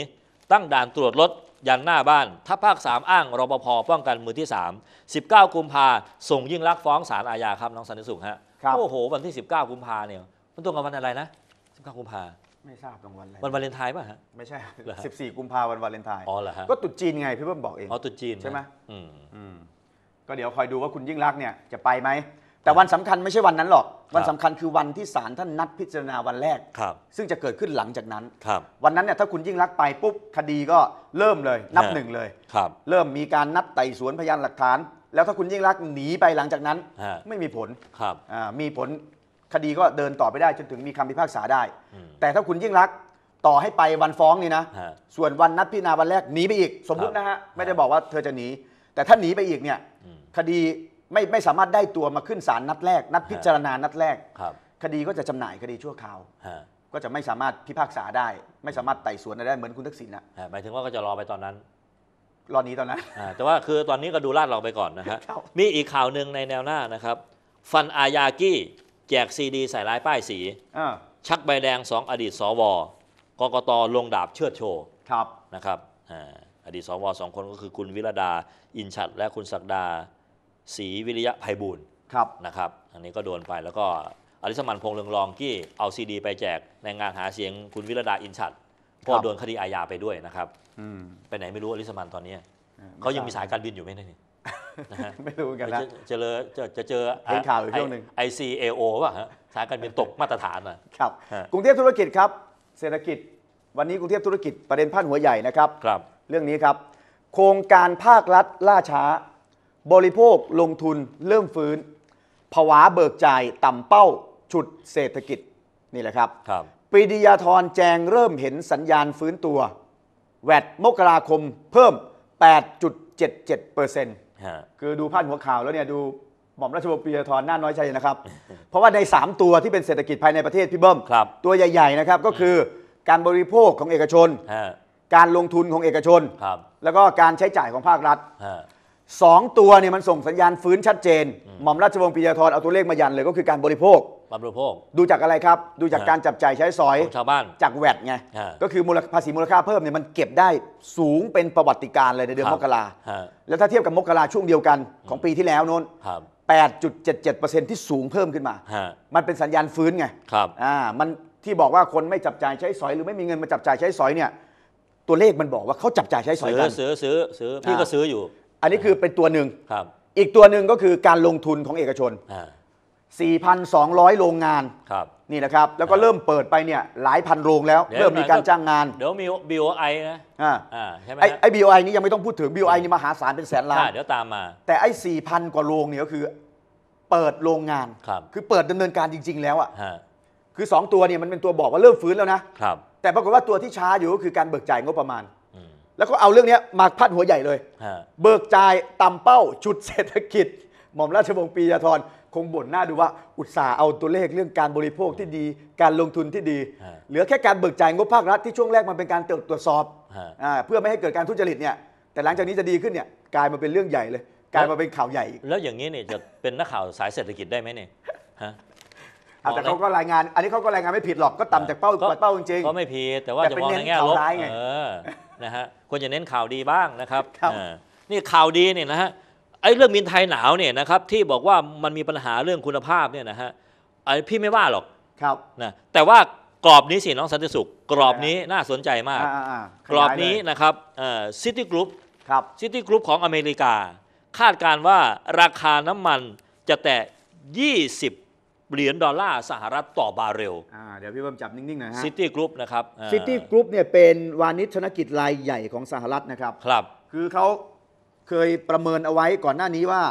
ตั้งด่านตรวจรถยันหน้าบ้าน ถ้าภาค 3อ้าง รปภป้องกันมือที่ 3 19 กุมภาส่งยิ่งรักฟ้องศาลอาญาครับน้องสันติสุขฮะโอ้โหวันที่ 19 กุมภาเนี่ย มันตรงกับวันอะไรนะ 19 กุมภาไม่ทราบตรงวันอะไรวันวาเลนไทน์ป่ะฮะ ไม่ใช่14กุมภาวันวาเลนไทน์ อ๋อเหรอฮะก็ตุดจีนไงพี่เบิ่มบอกเองอ๋อตุดจีนใช่ไหมอืม อืม ก็เดี๋ยวคอยดูว่าคุณยิ่งรักเนี่ยจะไปไหมแต่วันสำคัญไม่ใช่วันนั้นหรอก วันสำคัญคือวันที่ศาลท่านนัดพิจารณาวันแรก ครับ ซึ่งจะเกิดขึ้นหลังจากนั้น ครับ วันนั้นเนี่ยถ้าคุณยิ่งรักไปปุ๊บคดีก็เริ่มเลยนับหนึ่งเลย ครับ เริ่มมีการนัดไต่สวนพยานหลักฐาน แล้วถ้าคุณยิ่งรักหนีไปหลังจากนั้น ไม่มีผล ครับ อ่า มีผลคดีก็เดินต่อไปได้จนถึงมีคำพิพากษาได้ แต่ถ้าคุณยิ่งรักต่อให้ไปวันฟ้องนี่นะ ส่วนวันนัดพิจารณาวันแรกหนีไปอีกสมมุตินะฮะไม่ได้บอกว่าเธอจะหนีแต่ถ้าหนีไปอีกเนี่ยคดีไม่ไม่สามารถได้ตัวมาขึ้นศาลนัดแรก นัดพิจารณานัดแรกครับ คดีก็จะจำหน่ายคดีชั่วคราวก็จะไม่สามารถพิพากษาได้ ไม่สามารถไต่สวนได้เหมือนคุณทักษิณนะะหมายถึงว่าก็จะรอไปตอนนั้น รอนี้ตอนนั้น แต่ว่าคือตอนนี้ก็ดูลาดเราไปก่อนนะฮะครับมีอีกข่าวหนึ่งในแนวหน้านะครับ ฟันอายากี้แจกซีดีใส่ร้ายป้ายสีชักใบแดงสองอดีตสวกกตลงดาบเชิดโชว์ครับนะครับออดีตสวสองคนก็คือ คุณวิรดา อินชัดและคุณศักดาศรีวิริยะภัยบูลครับนะครับ อันนี้ก็โดนไปแล้วก็อริสมันพงษ์เรืองรองที่เอาซีดี ไปแจกในงานหาเสียงคุณวิรดาอินชัดก็โดนคดีอาญาไปด้วยนะครับไปไหนไม่รู้อริสมันตอนนี้เขายังมีสายการบินอยู่ไหมนี่ไม่รู้กันนะจะเจอจะเจอเป็นข่าวอีกเรื่องหนึ่ง ICAO ป่ะฮะสายการบินตกมาตรฐานนะครับกรุงเทพธุรกิจครับ เศรษฐกิจ วันนี้กรุงเทพธุรกิจประเด็นพาดหัวใหญ่นะครับเรื่องนี้ครับ โครงการภาครัฐล่าช้าบริโภคลงทุนเริ่มฟื้น ภาวะเบิกจ่ายต่ำเป้าฉุดเศรษฐกิจนี่แหละครับครับปีดียาทรแจงเริ่มเห็นสัญญาณฟื้นตัวแวดมกราคมเพิ่ม 8.77%คือดูพาดหัวข่าวแล้วเนี่ยดูหม่อมราชวงศ์ปีดียาธรน่าน้อยใจนะครับ เพราะว่าใน 3 ตัวที่เป็นเศรษฐกิจภายในประเทศพี่เบิ้มตัวใหญ่ๆนะครับก็คือการบริโภคของเอกชนการลงทุนของเอกชนแล้วก็การใช้จ่ายของภาครัฐสองตัวเนี่ยมันส่งสัญญาณฟื้นชัดเจนหม่อมราชวงศ์ปิยธรเอาตัวเลขมายันเลยก็คือการบริโภคบริโภค ดูจากอะไรครับดูจากการจับจ่ายใช้สอยชาวบ้านจากแวดไงก็คือมูลภาษีมูลค่าเพิ่มเนี่ยมันเก็บได้สูงเป็นประวัติการเลยในเดือนมกราแล้วถ้าเทียบกับมกราช่วงเดียวกันของปีที่แล้วนน8.77%ที่สูงเพิ่มขึ้นมา มันเป็นสัญญาณฟื้นไงครับอ่ามันที่บอกว่าคนไม่จับจ่ายใช้สอยหรือไม่มีเงินมาจับจ่ายใช้สอยเนี่ยตัวเลขมันบอกว่าเขาจับจ่ายใช้สอยกันซื้อซื้อซื้อพี่ก็ซื้ออยู่อันนี้คือเป็นตัวหนึ่งครับอีกตัวหนึ่งก็คือการลงทุนของเอกชน 4,200 โรงงานครับนี่นะครับ แล้วก็เริ่มเปิดไปเนี่ยหลายพันโรงแล้ว เริ่มมีการจ้างงาน เดี๋ยวมี BOI นะ อ่าอ่าใช่ไหมไอ้ BOI นี่ยังไม่ต้องพูดถึง BOI นี่มหาศาลเป็นแสนล้านเดี๋ยวตามมา แต่ไอ้ 4,000 กว่าโรงเนี่ยก็คือเปิดโรงงานครับอเปิดดำเนินการจริง ๆ แล้วอ่ะะคือ 2 ตัวเนี่ยมันเป็นตัวบอกว่าเริ่มฟื้นแล้วนะครับแต่ปรากฏว่าตัวที่ช้าอยู่ก็คือการเบิกจ่ายงบประมาณแล้วก็เอาเรื่องนี้มาพัดหัวใหญ่เลย เบิกจ่ายตำเป้าชุดเศรษฐกิจ หม่อมราชวงศ์ปียาธรคงบ่นหน้าดูว่าอุตสาห์เอาตัวเลขเรื่องการบริโภคที่ดี การลงทุนที่ดี เหลือแค่การเบิกจ่ายงบภาครัฐ ที่ช่วงแรกมันเป็นการตรวจสอบ เพื่อไม่ให้เกิดการทุจริตเนี่ยแต่หลังจากนี้จะดีขึ้นเนี่ยกลายมาเป็นเรื่องใหญ่เลย กลายมาเป็นข่าวใหญ่ แล้วอย่างนี้เนี่ยจะเป็นนักข่าวสายเศรษฐกิจได้ไหมเนี่ยฮะแต่เขาก็รายงานอันนี้เขาก็รายงานไม่ผิดหรอกก็ต่ำจากเป้าเป้าจริงก็ไม่ผิดแต่ว่าจะมองในแง่ลบนะฮะควรจะเน้นข่าวดีบ้างนะครับรบนี่ข่าวดีเนี่ยนะฮะไอ้เรื่องมินไทยหนาวเนี่ยนะครับที่บอกว่ามันมีปัญหาเรื่องคุณภาพเนี่ยนะฮะไอ้พี่ไม่ว่าหรอกครับนะแต่ว่ากรอบนี้สิน้องสันติสุข กรอบนี้น่าสนใจมาก กรอบนี้นะครับซิตี้กรุ๊ปซิตี้กรุ๊ปของอเมริกา คาดการว่าราคาน้ำมันจะแตะ20เหรียญดอลลาร์สหรัฐต่อบาร์เรลเดี๋ยวพี่เบิ้มจับนิ่ง ๆ นะฮะ ซิตี้กรุ๊ปนะครับซิตี้กรุ๊ปเนี่ยเป็นวานิชธนกิจรายใหญ่ของสหรัฐนะครับ ครับ คือเขาเคยประเมินเอาไว้ก่อนหน้านี้ว่า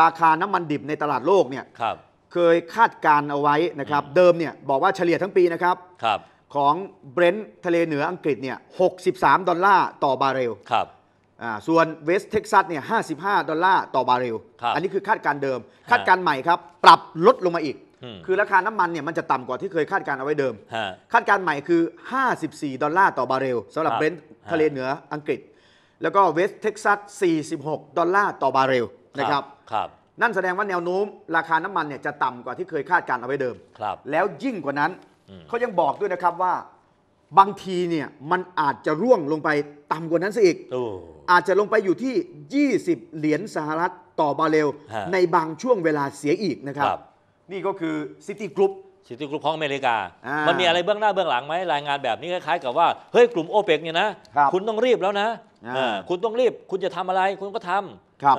ราคาน้ำมันดิบในตลาดโลกเนี่ย ครับ เคยคาดการเอาไว้นะครับ เดิมเนี่ยบอกว่าเฉลี่ยทั้งปีนะครับ ครับ ของเบรนท์ทะเลเหนืออังกฤษเนี่ย63ดอลลาร์ต่อบาร์เรล ครับส่วนเวสเท็กซัสเนี่ย55ดอลลาร์ต่อบาร์เรลอันนี้คือคาดการเดิม คาดการใหม่ครับปรับลดลงมาอีกคือ ราคาน้ำมันเนี่ยมันจะต่ำกว่าที่เคยคาดการเอาไว้เดิม คาดการใหม่คือ 54ดอลลาร์ต่อบาร์เรลสำหรับเบนท์ทะเลเหนืออังกฤษ แล้วก็เวสต์เท็กซัส46ดอลลาร์ต่อบาร์เรลนะครับครับ นั่นแสดงว่าแนวโน้ม ราคาน้ำมันเนี่ยจะต่ำกว่าที่เคยคาดการเอาไว้เดิมครับ แล้วยิ่งกว่านั้นเขายังบอกด้วยนะครับว่าบางทีเนี่ยมันอาจจะร่วงลงไปต่ำกว่านั้นซะอีก อาจจะลงไปอยู่ที่ 20 เหรียญสหรัฐต่อบาร์เรลในบางช่วงเวลาเสียอีกนะครับรบนี่ก็คือซิตี้กรุ๊ปซิตี้กรุ๊ปของอเมริกา มันมีอะไรเบื้องหน้าเบื้องหลังไหมรายงานแบบนี้คล้ายๆ กับว่า เฮ้ยกลุ่มโอเปกเนี่ยนะ คุณต้องรีบแล้วนะคุณต้องรีบ คุณจะทำอะไร คุณก็ทำครับ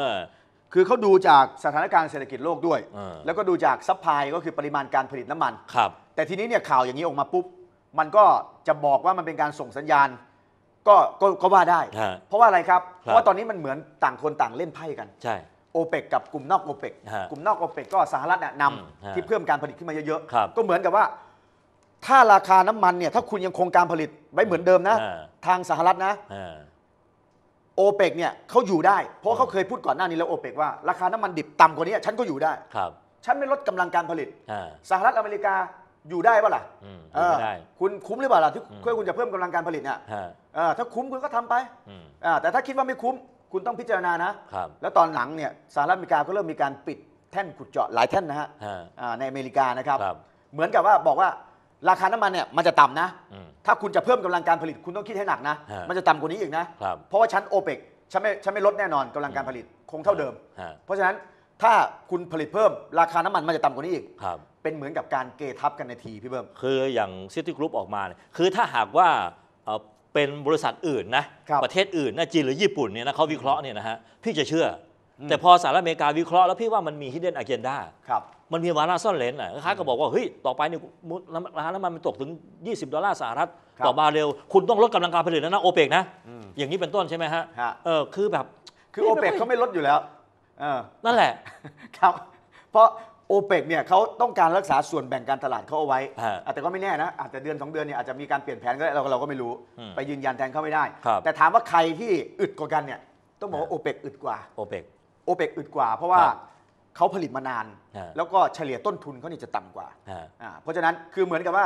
คือเขาดูจากสถานการณ์เศรษฐกิจโลกด้วย แล้วก็ดูจากซัพพลายก็คือปริมาณการผลิตน้ำมันครับ แต่ทีนี้เนี่ยข่าวอย่างนี้ออกมาปุ๊บ มันก็จะบอกว่ามันเป็นการส่งสัญญาณก็ก็ว่าได้ เพราะว่าอะไรครับ เพราะว่าตอนนี้มันเหมือนต่างคนต่างเล่นไพ่กันใช่โอเปกกับ กลุ่มนอกโอเปกกลุ่มนอกโอเปกก็สหรัฐนํ่นำที่เพิ่มการผลิตขึ้นมาเยอะๆก็เหมือนกับว่า ถ้าราคาน้ำมันเนี่ยถ้าคุณยังคงการผลิตไว้เหมือนเดิมนะทางสหรัฐนะโอเปกเนี่ยเขาอยู่ได้เพราะเขาเคยพูดก่อนหน้านี้แล้วโอเปกว่าราคาน้ำมันดิบต่ำกว่านี้ ฉันก็อยู่ได้ครับฉันไม่ลดกำลังการผลิตสหรัฐอเมริกาอยู่ได้ปะล่ะอืมออไ่ได้คุณคุ้มหรือเปล่าล่ะที่คุณจะเพิ่มกำลังการผลิตเนี่ยถ้าคุ้มคุณก็ทำไปอแต่ถ้าคิดว่าไม่คุ้มคุณต้องพิจารณานะครับแล้วตอนหลังเนี่ยสหรัฐอเมริกาก็เริ่มมีการปิดแท่นขุดเจาะหลายแท่นนะฮะในอเมริกานะครับรบเหมือนกับว่าบอกว่าราคาน้ำมันเนี่ยมันจะต่ำนะ ถ้าคุณจะเพิ่มกำลังการผลิตคุณต้องคิดให้หนักนะ มันจะต่ำกว่านี้อีกนะ เพราะว่าชั้นโอเปกฉันไม่ฉันไม่ลดแน่นอนกำลังการผลิตคงเท่าเดิม เพราะฉะนั้นถ้าคุณผลิตเพิ่ม ราคา น้ำมันมันจะต่ำกว่านี้อีก เป็นเหมือนกับการเกทับกันในทีพี่เบิ้มคืออย่างซิตี้กรุ๊ปออกมาเนี่ย คือถ้าหากว่าเป็นบริษัทอื่นนะรประเทศอื่นนะจีนหรือญี่ปุ่นเนี่ยนะเขาวิเคราะห์เนี่ยนะฮะ พี่จะเชื่อ แต่พอสหรัฐอเมริกาวิเคราะห์แล้วพี่ว่ามันมี h i ดเด n นอ e n d a ครับมันมีวาระซ่อนเนสนอ่ะคล้ายก็บอกว่าเฮ้ยต่อไปเนี่ยราคาน้ำมันมันตกถึง 20 ดอลลาร์สหรัฐต่อบาเรลคุณต้องลดกำลังการผลิตนะ โอเปกนะ อย่างนี้เป็นต้นใช่ไหมฮะฮะเออคือแบบคือโอเปกเขาไม่ลดอยู่แล้วเออนั่นแหละครับ เพราะโอเปกเนี่ยเขาต้องการรักษาส่วนแบ่งการตลาดเขาเอาไว้อแต่ก็ไม่แน่นะ อาจจะเดือนสองเดือนเนี่ยอาจจะมีการเปลี่ยนแผนก็ได้เราเราก็ไม่รู้ ไปยืนยันแทนเขาไม่ได้ แต่ถามว่าใครที่อึดกว่ากันเนี่ยต้องบอกว่าโอเปกอึดกว่า โอเปก โอเปกอึดกว่า เพราะว่าเขาผลิตมานาน แล้วก็เฉลี่ยต้นทุนเขานี่จะต่ำกว่า เพราะฉะนั้นคือเหมือนกับว่า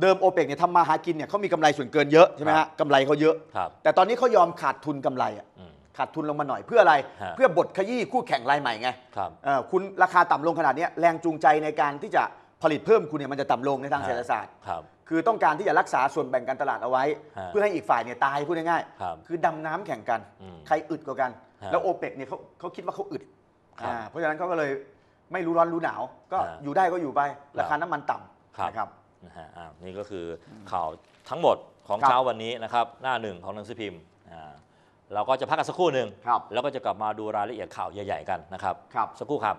เดิมโอเปกเนี่ยทำมาหากินเนี่ยเขามีกำไรส่วนเกินเยอะใช่ไหมฮะกำไรเขาเยอะ แต่ตอนนี้เขายอมขาดทุนกำไรอะขาดทุนลงมาหน่อยเพื่ออะไร เพื่อบดขยี้คู่แข่งรายใหม่ไงคุณราคาต่ำลงขนาดนี้แรงจูงใจในการที่จะผลิตเพิ่มคุณเนี่ยมันจะต่ำลงในทางเศรษฐศาสตร์ คือต้องการที่จะรักษาส่วนแบ่งการตลาดเอาไว้ เพื่อให้อีกฝ่ายเนี่ยตายพูดง่ายๆคือดำน้ำแข่งกัน ใครอึดกว่ากัน แล้วโอเปกเนี่ยเขาเขาคิดว่าเขาอึดเพราะฉะนั้นเขาก็เลยไม่รู้ร้อนรู้หนาวก็อยู่ได้ก็อยู่ไปราคาน้ำมันต่ำนะครับนะฮะอานี่ก็คือข่าวทั้งหมดของเช้าวันนี้นะครับหน้าหนึ่งของหนังสือพิมพ์เราก็จะพักกันสักครู่หนึ่งแล้วก็จะกลับมาดูรายละเอียดข่าวใหญ่ ๆ กันนะครับครับสักครู่ครับ